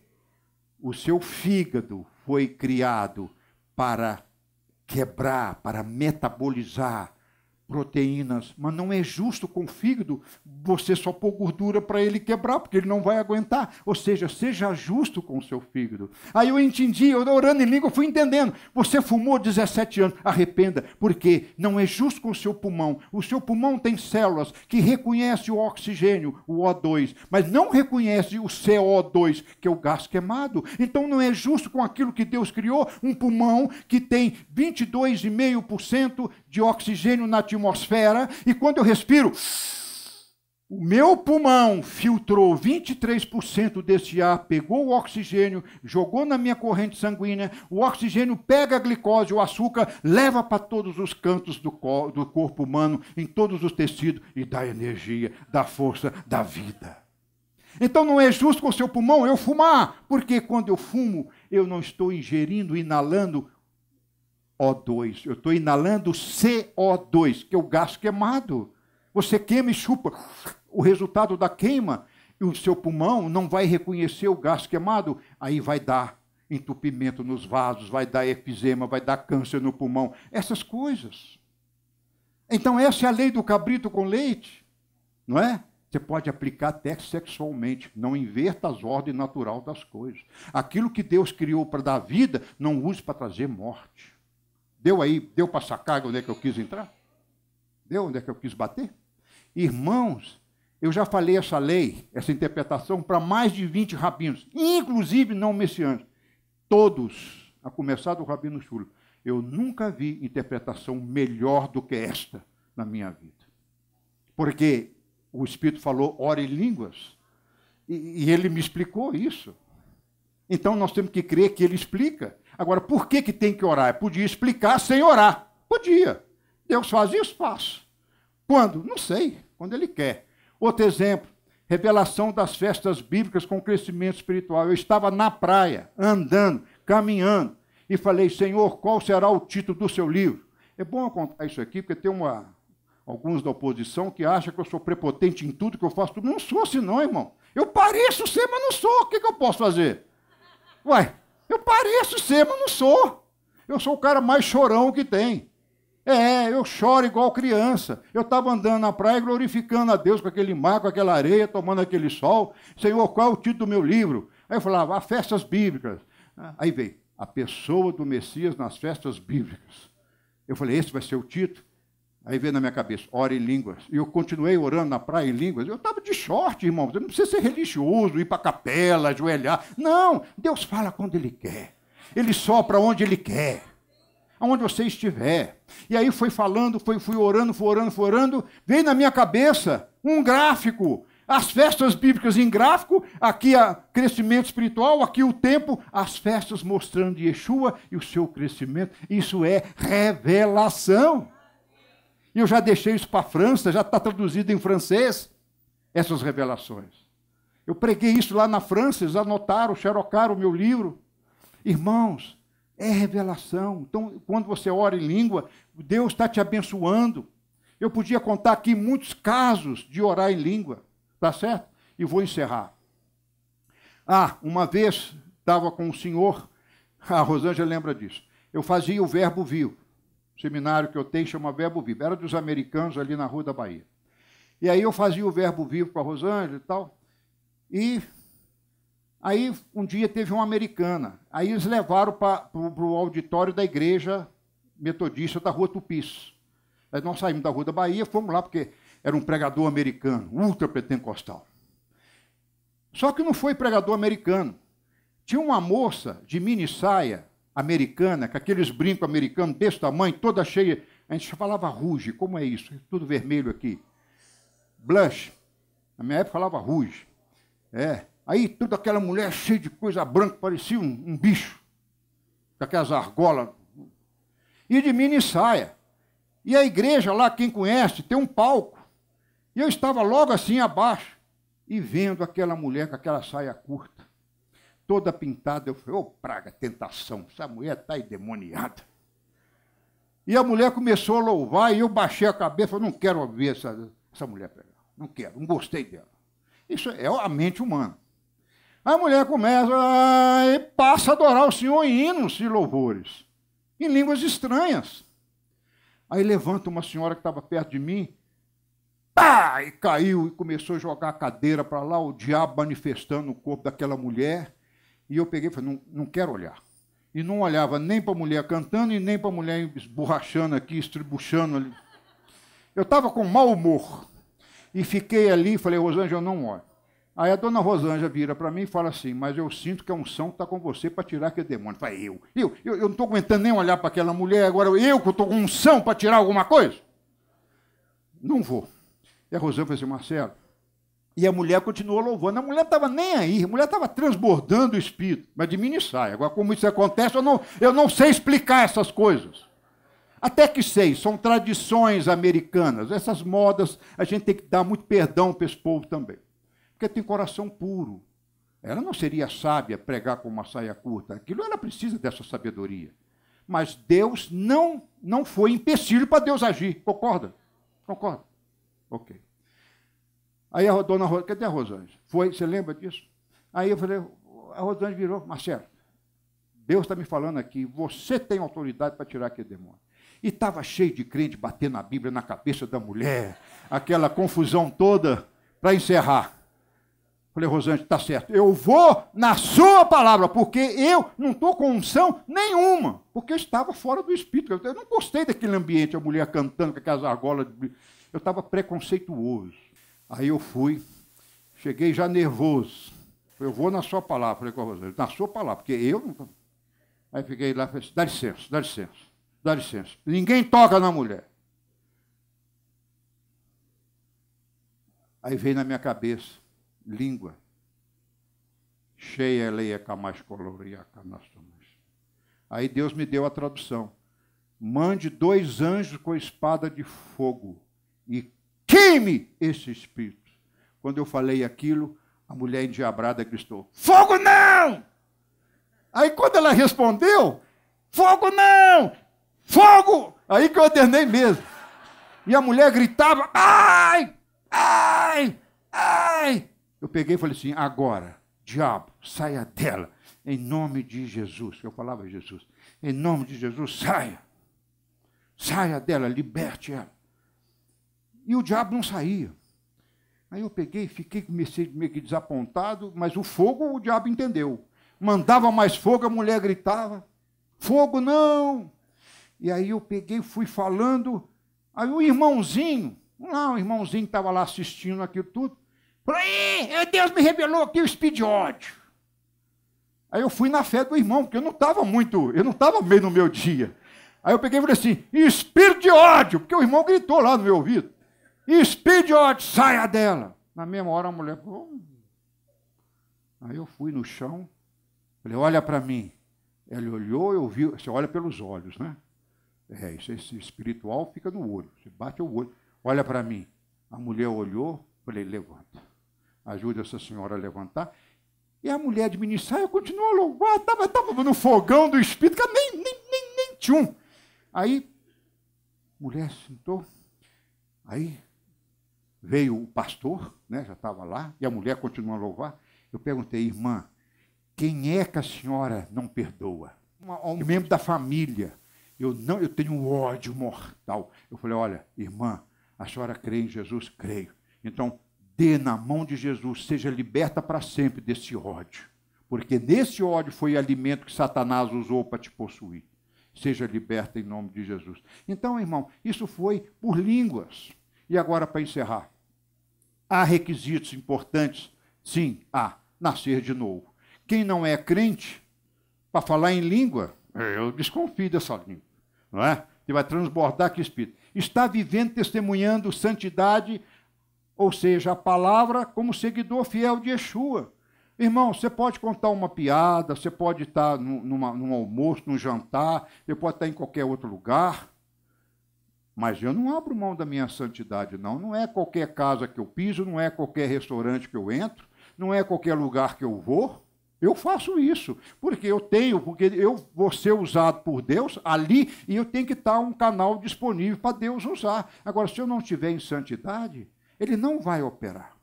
o seu fígado foi criado para quebrar, para metabolizar proteínas, mas não é justo com o fígado você só pôr gordura para ele quebrar, porque ele não vai aguentar. Ou seja, seja justo com o seu fígado. Aí eu entendi, eu orando em língua, fui entendendo. Você fumou 17 anos, arrependa, porque não é justo com o seu pulmão. O seu pulmão tem células que reconhece o oxigênio, o O2, mas não reconhece o CO2, que é o gás queimado. Então não é justo com aquilo que Deus criou, um pulmão que tem 22,5% de oxigênio nativo atmosfera, e quando eu respiro, o meu pulmão filtrou 23% desse ar, pegou o oxigênio, jogou na minha corrente sanguínea. O oxigênio pega a glicose, o açúcar, leva para todos os cantos do, do corpo humano, em todos os tecidos, e dá energia, dá força, dá vida. Então não é justo com o seu pulmão eu fumar, porque quando eu fumo, eu não estou ingerindo, inalando o2. Eu estou inalando CO2, que é o gás queimado. Você queima e chupa. O resultado da queima, e o seu pulmão não vai reconhecer o gás queimado, aí vai dar entupimento nos vasos, vai dar efizema, vai dar câncer no pulmão, essas coisas. Então, essa é a lei do cabrito com leite, não é? Você pode aplicar até sexualmente, não inverta as ordens naturais das coisas. Aquilo que Deus criou para dar vida, não use para trazer morte. Deu aí, deu para sacar onde é que eu quis entrar? Deu onde é que eu quis bater? Irmãos, eu já falei essa lei, essa interpretação, para mais de 20 rabinos, inclusive não messianos. Todos, a começar do Rabino Chulo. Eu nunca vi interpretação melhor do que esta na minha vida. Porque o Espírito falou, ore em línguas. E, e ele me explicou isso. Então nós temos que crer que ele explica. Agora, por que, que tem que orar? Eu podia explicar sem orar. Podia. Deus faz isso? Faz. Quando? Não sei. Quando ele quer. Outro exemplo. Revelação das festas bíblicas com crescimento espiritual. Eu estava na praia, andando, caminhando, e falei, Senhor, qual será o título do seu livro? É bom contar isso aqui, porque tem uma, alguns da oposição que acham que eu sou prepotente em tudo que eu faço. Tudo. Não sou assim, não, irmão. Eu pareço ser, mas não sou. O que, que eu posso fazer? Uai, eu pareço ser, mas não sou. Eu sou o cara mais chorão que tem. É, eu choro igual criança. Eu estava andando na praia glorificando a Deus com aquele mar, com aquela areia, tomando aquele sol. Senhor, qual é o título do meu livro? Aí eu falava, as festas bíblicas. Aí veio, a pessoa do Messias nas festas bíblicas. Eu falei, esse vai ser o título. Aí veio na minha cabeça, ore em línguas. E eu continuei orando na praia em línguas. Eu estava de short, irmão. Eu não precisa ser religioso, ir para a capela, ajoelhar. Não, Deus fala quando Ele quer. Ele sopra onde Ele quer. Aonde você estiver. E aí foi falando, foi, fui orando, fui orando, fui orando. Veio na minha cabeça um gráfico. As festas bíblicas em gráfico, aqui a crescimento espiritual, aqui o tempo, as festas mostrando Yeshua e o seu crescimento. Isso é revelação. E eu já deixei isso para a França, já está traduzido em francês, essas revelações. Eu preguei isso lá na França, eles anotaram, xerocaram o meu livro. Irmãos, é revelação. Então, quando você ora em língua, Deus está te abençoando. Eu podia contar aqui muitos casos de orar em língua, tá certo? E vou encerrar. Ah, uma vez estava com o senhor, a Rosângela lembra disso. Eu fazia o verbo vivo seminário que eu tenho chama Verbo Vivo. Era dos americanos ali na Rua da Bahia. E aí eu fazia o Verbo Vivo para Rosângela e tal. E aí um dia teve uma americana. Aí eles levaram para o auditório da igreja metodista da Rua Tupis. Aí nós saímos da Rua da Bahia, fomos lá, porque era um pregador americano, ultra pentecostal. Só que não foi pregador americano. Tinha uma moça de mini saia, americana, com aqueles brincos americanos desse tamanho, toda cheia. A gente falava ruge, como é isso? Tudo vermelho aqui. Blush. Na minha época falava ruge. É. Aí toda aquela mulher cheia de coisa branca, parecia um, um bicho. Com aquelas argolas. E de mini saia. E a igreja lá, quem conhece, tem um palco. E eu estava logo assim abaixo. E vendo aquela mulher com aquela saia curta toda pintada. Eu falei, ô oh, praga, tentação, essa mulher está endemoniada. E a mulher começou a louvar e eu baixei a cabeça, falei, não quero ouvir essa, essa mulher pregar, não quero, não gostei dela. Isso é a mente humana. A mulher começa e passa a adorar o Senhor em hinos e louvores, em línguas estranhas. Aí levanta uma senhora que estava perto de mim, pá, e caiu e começou a jogar a cadeira para lá, o diabo manifestando o corpo daquela mulher. E eu peguei e falei, não, não quero olhar. E não olhava nem para a mulher cantando e nem para a mulher esborrachando aqui, estribuchando ali. Eu estava com mau humor. E fiquei ali e falei, Rosângela, eu não olho. Aí a dona Rosângela vira para mim e fala assim, mas eu sinto que a unção está com você para tirar aquele demônio. Falei, eu, eu, eu, eu não estou aguentando nem olhar para aquela mulher, agora eu que estou com unção para tirar alguma coisa? Não vou. E a Rosângela falou assim, Marcelo, e a mulher continuou louvando. A mulher estava nem aí, a mulher estava transbordando o espírito. Mas de mim não sai. Agora, como isso acontece, eu não, eu não sei explicar essas coisas. Até que sei, são tradições americanas. Essas modas, a gente tem que dar muito perdão para esse povo também. Porque tem coração puro. Ela não seria sábia pregar com uma saia curta. Aquilo ela precisa dessa sabedoria. Mas Deus não, não foi empecilho para Deus agir. Concorda? Concorda? Ok. Aí a dona Rosângela, cadê a Rosângela? Foi, você lembra disso? Aí eu falei, a Rosângela virou, Marcelo, Deus está me falando aqui, você tem autoridade para tirar aquele demônio. E estava cheio de crente batendo a Bíblia na cabeça da mulher, aquela confusão toda, para encerrar. Falei, Rosângela, está certo. Eu vou na sua palavra, porque eu não estou com unção nenhuma, porque eu estava fora do espírito. Eu não gostei daquele ambiente, a mulher cantando com aquelas argolas. De... Eu estava preconceituoso. Aí eu fui, cheguei já nervoso. Eu vou na sua palavra, falei com a Rosângela, na sua palavra, porque eu não. Aí fiquei lá e falei assim, dá licença, dá licença, dá licença. Ninguém toca na mulher. Aí veio na minha cabeça, língua. Cheia leia camas coloriaca Aí Deus me deu a tradução. Mande dois anjos com espada de fogo e queime esse espírito. Quando eu falei aquilo, a mulher endiabrada gritou: Fogo não! Aí quando ela respondeu: Fogo não! Fogo! Aí que eu ordenei mesmo. E a mulher gritava: Ai! Ai! Ai! Eu peguei e falei assim: Agora, diabo, saia dela. Em nome de Jesus. Eu falava Jesus. Em nome de Jesus, saia. Saia dela, liberte ela. E o diabo não saía. Aí eu peguei, fiquei comecei meio que desapontado, mas o fogo o diabo entendeu. Mandava mais fogo, a mulher gritava: Fogo não! E aí eu peguei, fui falando. Aí o irmãozinho, lá, o irmãozinho que estava lá assistindo aquilo tudo, falou: Deus me revelou aqui o speed ódio. Aí eu fui na fé do irmão, porque eu não estava muito, eu não estava meio no meu dia. Aí eu peguei e falei assim: espírito de ódio, porque o irmão gritou lá no meu ouvido. Speed out, saia dela. Na mesma hora a mulher falou. Hum. Aí eu fui no chão, falei, olha para mim. ela olhou, eu vi, você olha pelos olhos, né? É, isso esse espiritual fica no olho, você bate o olho. Olha para mim. A mulher olhou, falei, levanta. Ajuda essa senhora a levantar. E a mulher de ministério continuou a ah, estava no fogão do espírito, que nem, nem, nem, nem tchum. Aí, mulher sentou, aí veio o pastor, né, já estava lá, e a mulher continua a louvar. Eu perguntei, irmã, quem é que a senhora não perdoa? Um membro da família. Eu não, eu tenho um ódio mortal. Eu falei, olha, irmã, a senhora crê em Jesus? Creio. Então, dê na mão de Jesus, seja liberta para sempre desse ódio. Porque nesse ódio foi o alimento que Satanás usou para te possuir. Seja liberta em nome de Jesus. Então, irmão, isso foi por línguas. E agora, para encerrar, Há requisitos importantes? Sim, há. Nascer de novo. Quem não é crente, para falar em língua, eu desconfio dessa língua. Não é? Ele vai transbordar que espírito. Está vivendo, testemunhando santidade, ou seja, a palavra, como seguidor fiel de Yeshua. Irmão, você pode contar uma piada, você pode estar num, numa, num almoço, num jantar, você pode estar em qualquer outro lugar. Mas eu não abro mão da minha santidade, não. Não é qualquer casa que eu piso, não é qualquer restaurante que eu entro, não é qualquer lugar que eu vou. Eu faço isso, porque eu tenho, porque eu vou ser usado por Deus ali e eu tenho que estar um canal disponível para Deus usar. Agora, se eu não estiver em santidade, ele não vai operar.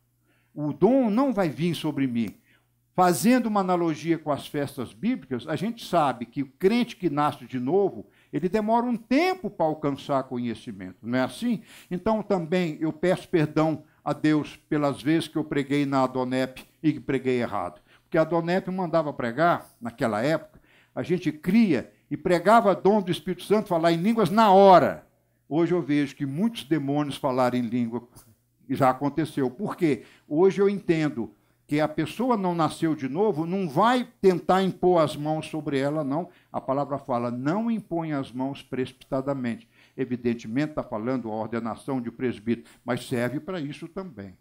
O dom não vai vir sobre mim. Fazendo uma analogia com as festas bíblicas, a gente sabe que o crente que nasce de novo, ele demora um tempo para alcançar conhecimento, não é assim? Então também eu peço perdão a Deus pelas vezes que eu preguei na Adonep e que preguei errado. Porque a Adonep mandava pregar, naquela época, a gente cria e pregava dom do Espírito Santo falar em línguas na hora. Hoje eu vejo que muitos demônios falarem em língua já aconteceu. Por quê? Hoje eu entendo que a pessoa não nasceu de novo, não vai tentar impor as mãos sobre ela, não. A palavra fala, não impõe as mãos precipitadamente. Evidentemente, está falando a ordenação de presbítero, mas serve para isso também.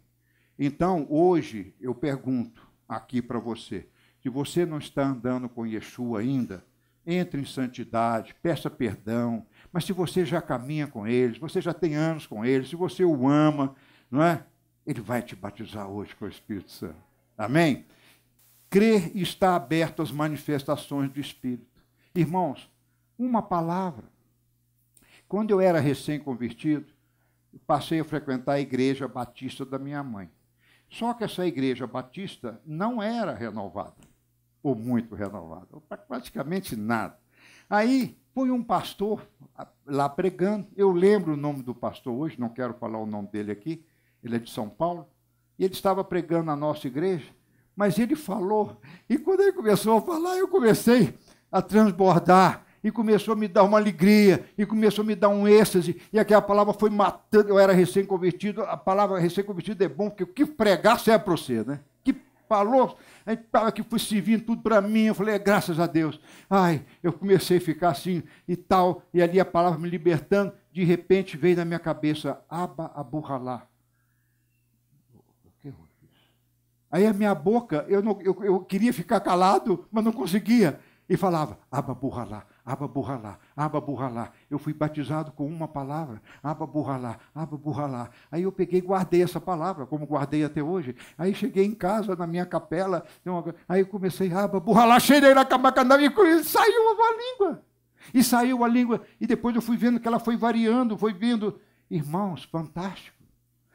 Então, hoje, eu pergunto aqui para você, se você não está andando com Yeshua ainda, entre em santidade, peça perdão, mas se você já caminha com ele, se você já tem anos com ele, se você o ama, não é? Ele vai te batizar hoje com o Espírito Santo. Amém? Crer está aberto às manifestações do Espírito. Irmãos, uma palavra. Quando eu era recém-convertido, passei a frequentar a igreja batista da minha mãe. Só que essa igreja batista não era renovada, ou muito renovada, ou praticamente nada. Aí foi um pastor lá pregando, eu lembro o nome do pastor hoje, não quero falar o nome dele aqui, ele é de São Paulo, ele estava pregando na nossa igreja, mas ele falou, e quando ele começou a falar, eu comecei a transbordar, e começou a me dar uma alegria, e começou a me dar um êxtase, e aquela palavra foi matando, eu era recém-convertido, a palavra recém-convertido é bom, porque o que pregar serve para você, né? Que falou, a gente estava que foi servindo tudo para mim, eu falei, é, graças a Deus. Ai, eu comecei a ficar assim e tal, e ali a palavra me libertando, de repente veio na minha cabeça, aba aburralá. Aí a minha boca, eu, não, eu, eu queria ficar calado, mas não conseguia. E falava, aba burralá, aba burralá, aba burralá. Eu fui batizado com uma palavra, aba burralá, aba burralá. Aí eu peguei e guardei essa palavra, como guardei até hoje. Aí cheguei em casa, na minha capela, aí eu comecei, aba burralá, na camacandá, e saiu a língua. E saiu a língua. E depois eu fui vendo que ela foi variando, foi vindo. Irmãos, fantástico.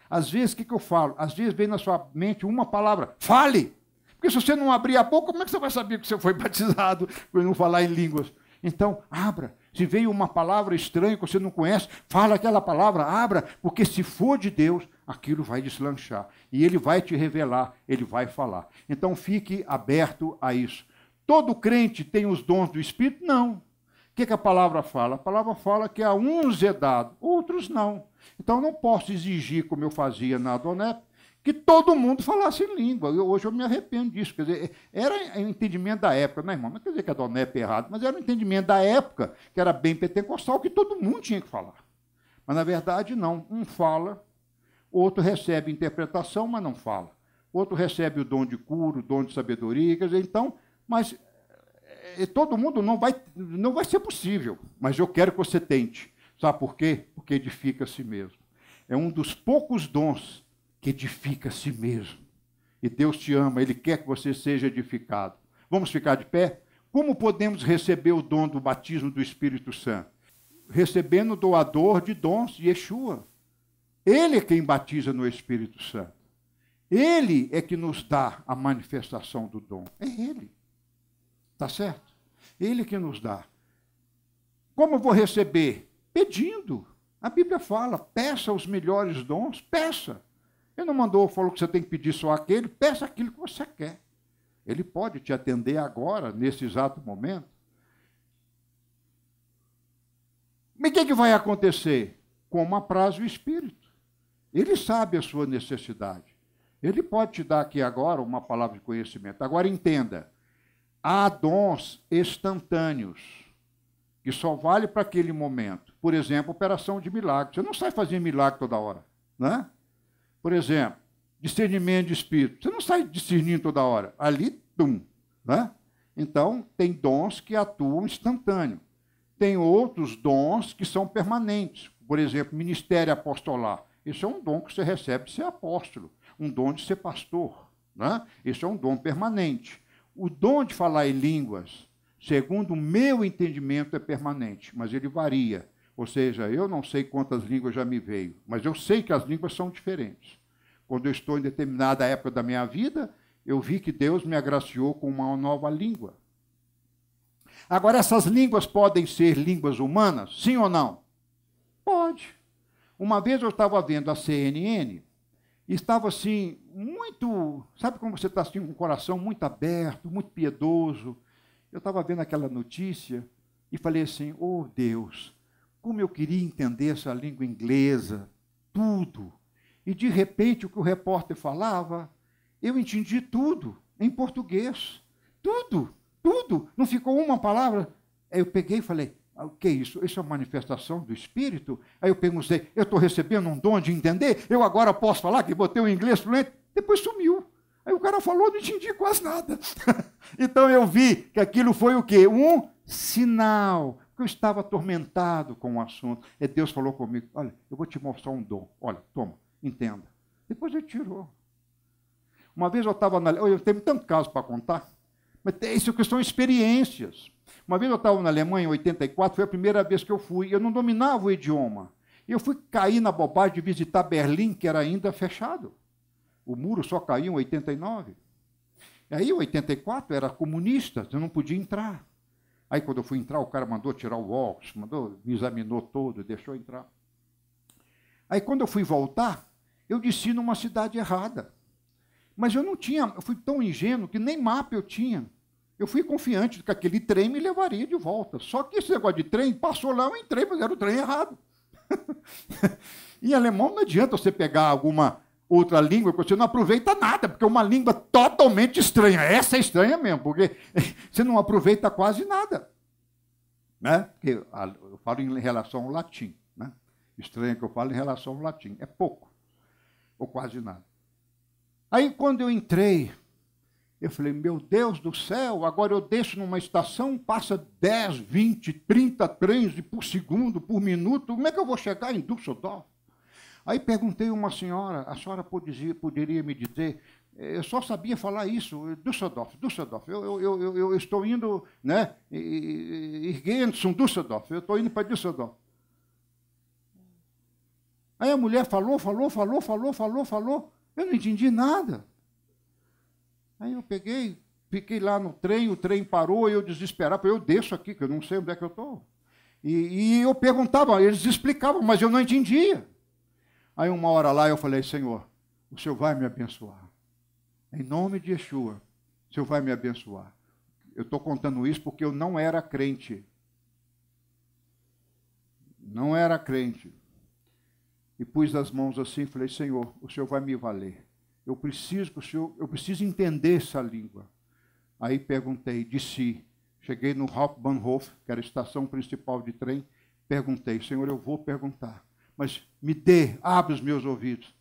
Às vezes, o que, que eu falo? Às vezes vem na sua mente uma palavra: fale! Porque se você não abrir a boca, como é que você vai saber que você foi batizado por não falar em línguas? Então, abra. Se veio uma palavra estranha que você não conhece, fala aquela palavra, abra, porque se for de Deus, aquilo vai deslanchar. E ele vai te revelar, ele vai falar. Então, fique aberto a isso. Todo crente tem os dons do Espírito? Não. O que, que a palavra fala? A palavra fala que a uns é dado, outros não. Então, não posso exigir, como eu fazia na Donep, que todo mundo falasse língua. Eu, hoje eu me arrependo disso. Quer dizer, era o entendimento da época, né, irmão? Não quer dizer que a Donep é errado, mas era o entendimento da época, que era bem pentecostal, que todo mundo tinha que falar. Mas, na verdade, não. Um fala, outro recebe interpretação, mas não fala. Outro recebe o dom de cura, o dom de sabedoria. Quer dizer, então, mas eh, eh, todo mundo não vai, não vai ser possível. Mas eu quero que você tente. Sabe por quê? Porque edifica a si mesmo. É um dos poucos dons que edifica a si mesmo. E Deus te ama, Ele quer que você seja edificado. Vamos ficar de pé? Como podemos receber o dom do batismo do Espírito Santo? Recebendo o doador de dons de Yeshua. Ele é quem batiza no Espírito Santo. Ele é que nos dá a manifestação do dom. É Ele. Tá certo? Ele que nos dá. Como eu vou receber pedindo. A Bíblia fala: peça os melhores dons, peça. Ele não mandou, falou que você tem que pedir só aquele, peça aquilo que você quer. Ele pode te atender agora, nesse exato momento. Mas o que, é que vai acontecer? Como apraz o Espírito. Ele sabe a sua necessidade. Ele pode te dar aqui agora uma palavra de conhecimento. Agora entenda: há dons instantâneos que só vale para aquele momento. Por exemplo, operação de milagre. Você não sai fazendo milagre toda hora, né? Por exemplo, discernimento de espírito. Você não sai discernindo toda hora. Ali, tum, né? Então, tem dons que atuam instantâneo. Tem outros dons que são permanentes. Por exemplo, ministério apostolar. Esse é um dom que você recebe de ser apóstolo, um dom de ser pastor. Né? Esse é um dom permanente. O dom de falar em línguas segundo o meu entendimento, é permanente, mas ele varia. Ou seja, eu não sei quantas línguas já me veio, mas eu sei que as línguas são diferentes. Quando eu estou em determinada época da minha vida, eu vi que Deus me agraciou com uma nova língua. Agora, essas línguas podem ser línguas humanas? Sim ou não? Pode. Uma vez eu estava vendo a CNN e estava assim, muito. Sabe como você está assim, com o coração muito aberto, muito piedoso? Eu estava vendo aquela notícia e falei assim: oh Deus, como eu queria entender essa língua inglesa, tudo. E de repente o que o repórter falava, eu entendi tudo em português. Tudo, tudo. Não ficou uma palavra. Aí eu peguei e falei: ah, o que é isso? Isso é uma manifestação do Espírito? Aí eu perguntei, eu estou recebendo um dom de entender? Eu agora posso falar que botei o inglês fluente? Depois sumiu. Aí o cara falou, não entendi quase nada. então eu vi que aquilo foi o quê? Um sinal. Porque eu estava atormentado com o assunto. E Deus falou comigo: Olha, eu vou te mostrar um dom. Olha, toma, entenda. Depois ele tirou. Uma vez eu estava na. Eu tenho tanto caso para contar, mas isso que são experiências. Uma vez eu estava na Alemanha, em 84, foi a primeira vez que eu fui. Eu não dominava o idioma. Eu fui cair na bobagem de visitar Berlim, que era ainda fechado. O muro só caiu em 89. Aí, em 84, era comunista, eu não podia entrar. Aí, quando eu fui entrar, o cara mandou tirar o óculos, mandou, me examinou todo, deixou entrar. Aí, quando eu fui voltar, eu desci numa cidade errada. Mas eu não tinha, eu fui tão ingênuo que nem mapa eu tinha. Eu fui confiante de que aquele trem me levaria de volta. Só que esse negócio de trem passou lá, eu entrei, mas era o trem errado. em alemão não adianta você pegar alguma outra língua, você não aproveita nada, porque é uma língua totalmente estranha. Essa é estranha mesmo, porque você não aproveita quase nada. Né? Eu, falo em relação ao latim. Né? Estranha que eu falo em relação ao latim. É pouco, ou quase nada. Aí, quando eu entrei, eu falei, meu Deus do céu, agora eu desço numa estação, passa 10, 20, 30 trens por segundo, por minuto, como é que eu vou chegar em Düsseldorf? Aí perguntei a uma senhora, a senhora poderia, poderia me dizer eh, eu só sabia falar isso, eh, Düsseldorf, Düsseldorf, eu, eu, eu, eu estou indo, né, Ergenson, Düsseldorf, eu estou indo para Düsseldorf. Aí a mulher falou, falou, falou, falou, falou, falou, eu não entendi nada. Aí eu peguei, fiquei lá no trem, o trem parou, eu desesperava, eu desço aqui, que eu não sei onde é que eu estou. E, e eu perguntava, eles explicavam, mas eu não entendia. Aí uma hora lá eu falei, Senhor, o Senhor vai me abençoar. Em nome de Yeshua, o Senhor vai me abençoar. Eu estou contando isso porque eu não era crente. Não era crente. E pus as mãos assim e falei, Senhor, o Senhor vai me valer. Eu preciso que o Senhor, eu preciso entender essa língua. Aí perguntei de si. Cheguei no Hauptbahnhof, que era a estação principal de trem, perguntei, Senhor, eu vou perguntar mas me dê, abre os meus ouvidos.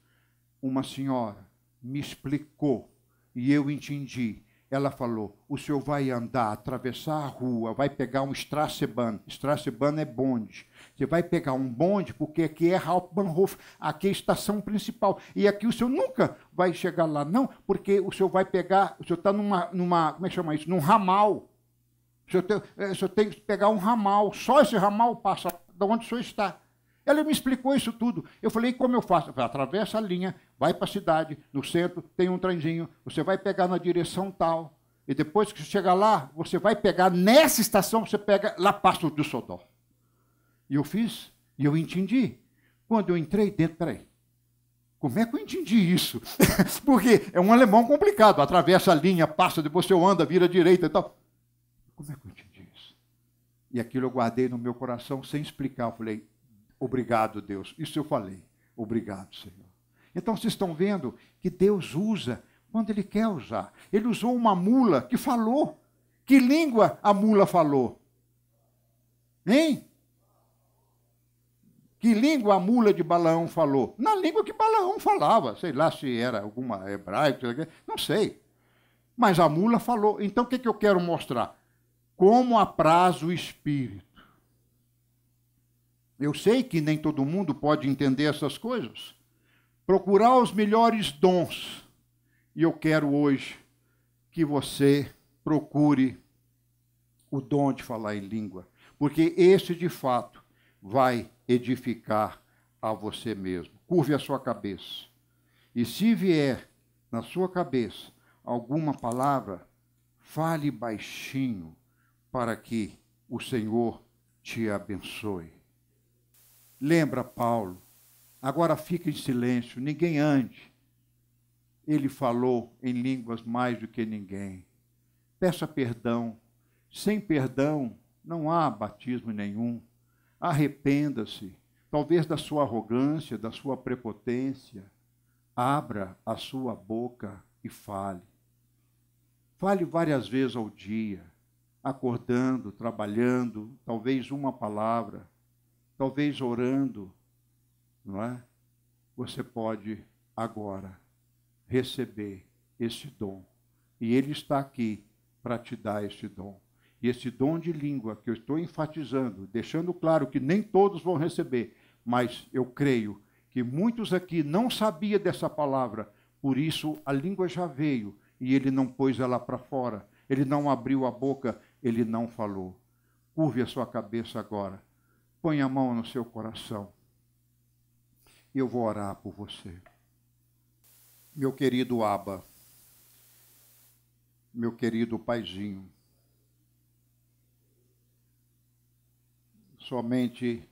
Uma senhora me explicou e eu entendi. Ela falou: o senhor vai andar, atravessar a rua, vai pegar um strasseban. Strasseban é bonde. Você vai pegar um bonde, porque aqui é Hauptbahnhof, aqui é a estação principal. E aqui o senhor nunca vai chegar lá, não, porque o senhor vai pegar, o senhor está numa, numa, como é que chama isso? Num ramal. O senhor, tem, eh, o senhor tem que pegar um ramal, só esse ramal passa de onde o senhor está. Ela me explicou isso tudo. Eu falei, como eu faço? Eu falei, atravessa a linha, vai para a cidade, no centro, tem um trenzinho, você vai pegar na direção tal, e depois que você chegar lá, você vai pegar nessa estação, você pega lá Passo do Sodó. E eu fiz, e eu entendi. Quando eu entrei dentro, peraí, como é que eu entendi isso? Porque é um alemão complicado, atravessa a linha, passa, depois você anda, vira à direita e tal. Como é que eu entendi isso? E aquilo eu guardei no meu coração sem explicar. Eu falei, Obrigado, Deus. Isso eu falei. Obrigado, Senhor. Então vocês estão vendo que Deus usa quando Ele quer usar. Ele usou uma mula que falou. Que língua a mula falou? Hein? Que língua a mula de Balaão falou? Na língua que Balaão falava. Sei lá se era alguma hebraica, não sei. Mas a mula falou. Então o que, é que eu quero mostrar? Como apraz o espírito. Eu sei que nem todo mundo pode entender essas coisas. Procurar os melhores dons. E eu quero hoje que você procure o dom de falar em língua, porque esse de fato vai edificar a você mesmo. Curve a sua cabeça. E se vier na sua cabeça alguma palavra, fale baixinho para que o Senhor te abençoe. Lembra Paulo. Agora fique em silêncio, ninguém ande. Ele falou em línguas mais do que ninguém. Peça perdão. Sem perdão não há batismo nenhum. Arrependa-se, talvez da sua arrogância, da sua prepotência. Abra a sua boca e fale. Fale várias vezes ao dia, acordando, trabalhando, talvez uma palavra talvez orando, não é? Você pode agora receber esse dom. E ele está aqui para te dar esse dom. E esse dom de língua que eu estou enfatizando, deixando claro que nem todos vão receber, mas eu creio que muitos aqui não sabia dessa palavra, por isso a língua já veio e ele não pôs ela para fora, ele não abriu a boca, ele não falou. Curve a sua cabeça agora Põe a mão no seu coração. E eu vou orar por você. Meu querido Aba, meu querido Paizinho, somente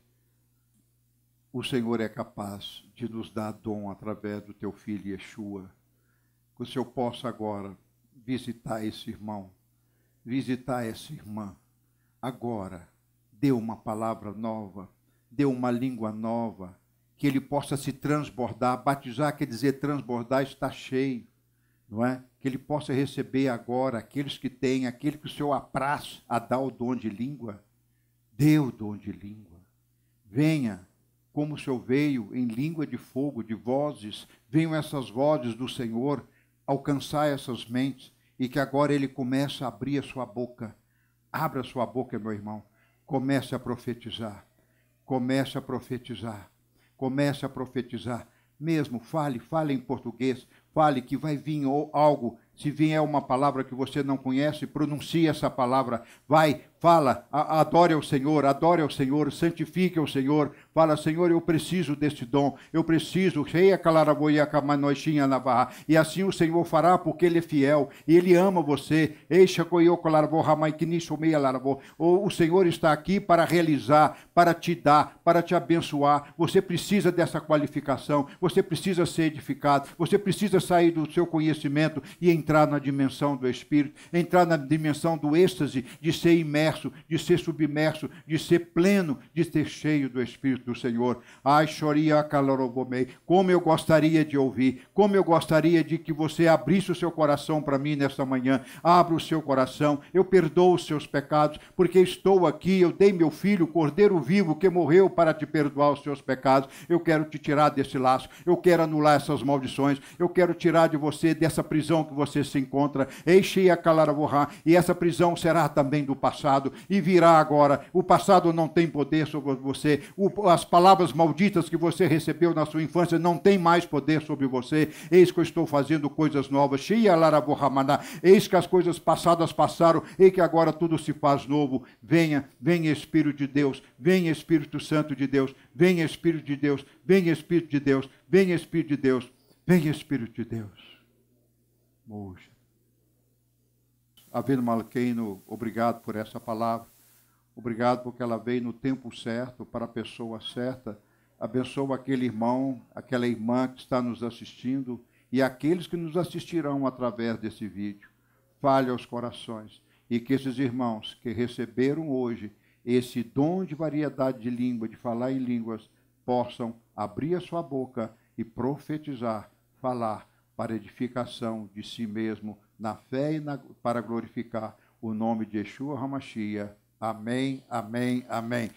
o Senhor é capaz de nos dar dom através do teu filho Yeshua. Que o Senhor possa agora visitar esse irmão, visitar essa irmã, agora deu uma palavra nova, deu uma língua nova, que ele possa se transbordar. Batizar quer dizer transbordar, está cheio, não é? Que ele possa receber agora aqueles que têm, aquele que o Senhor apraz a dar o dom de língua. deu o dom de língua. Venha, como o Senhor veio, em língua de fogo, de vozes, venham essas vozes do Senhor alcançar essas mentes e que agora ele começa a abrir a sua boca. Abra a sua boca, meu irmão Comece a profetizar. Comece a profetizar. Comece a profetizar. Mesmo fale, fale em português, fale que vai vir algo se vier uma palavra que você não conhece, pronuncie essa palavra. Vai, fala, adore ao Senhor, adore ao Senhor, santifique ao Senhor. Fala, Senhor, eu preciso deste dom, eu preciso. E assim o Senhor fará, porque Ele é fiel e Ele ama você. o Senhor está aqui para realizar, para te dar, para te abençoar. Você precisa dessa qualificação, você precisa ser edificado, você precisa sair do seu conhecimento e em entrar na dimensão do espírito, entrar na dimensão do êxtase, de ser imerso, de ser submerso, de ser pleno, de ser cheio do espírito do Senhor. Ai, choria calorobomei. Como eu gostaria de ouvir, como eu gostaria de que você abrisse o seu coração para mim nesta manhã. Abra o seu coração, eu perdoo os seus pecados, porque estou aqui, eu dei meu filho, o cordeiro vivo que morreu para te perdoar os seus pecados. Eu quero te tirar desse laço, eu quero anular essas maldições, eu quero tirar de você dessa prisão que você você se encontra, a Calaravorá, e essa prisão será também do passado, e virá agora. O passado não tem poder sobre você, o, as palavras malditas que você recebeu na sua infância não tem mais poder sobre você. Eis que eu estou fazendo coisas novas, Sheia Laravoramaná, eis que as coisas passadas passaram, e que agora tudo se faz novo. Venha, venha Espírito de Deus, venha Espírito Santo de Deus, venha Espírito de Deus, venha Espírito de Deus, venha Espírito de Deus. venha Espírito de Deus monge. Avendo Malqueino, obrigado por essa palavra. Obrigado porque ela veio no tempo certo, para a pessoa certa. Abençoa aquele irmão, aquela irmã que está nos assistindo e aqueles que nos assistirão através desse vídeo. Fale aos corações e que esses irmãos que receberam hoje esse dom de variedade de língua, de falar em línguas, possam abrir a sua boca e profetizar, falar para edificação de si mesmo na fé e na, para glorificar o nome de Yeshua Hamashia. Amém, amém, amém.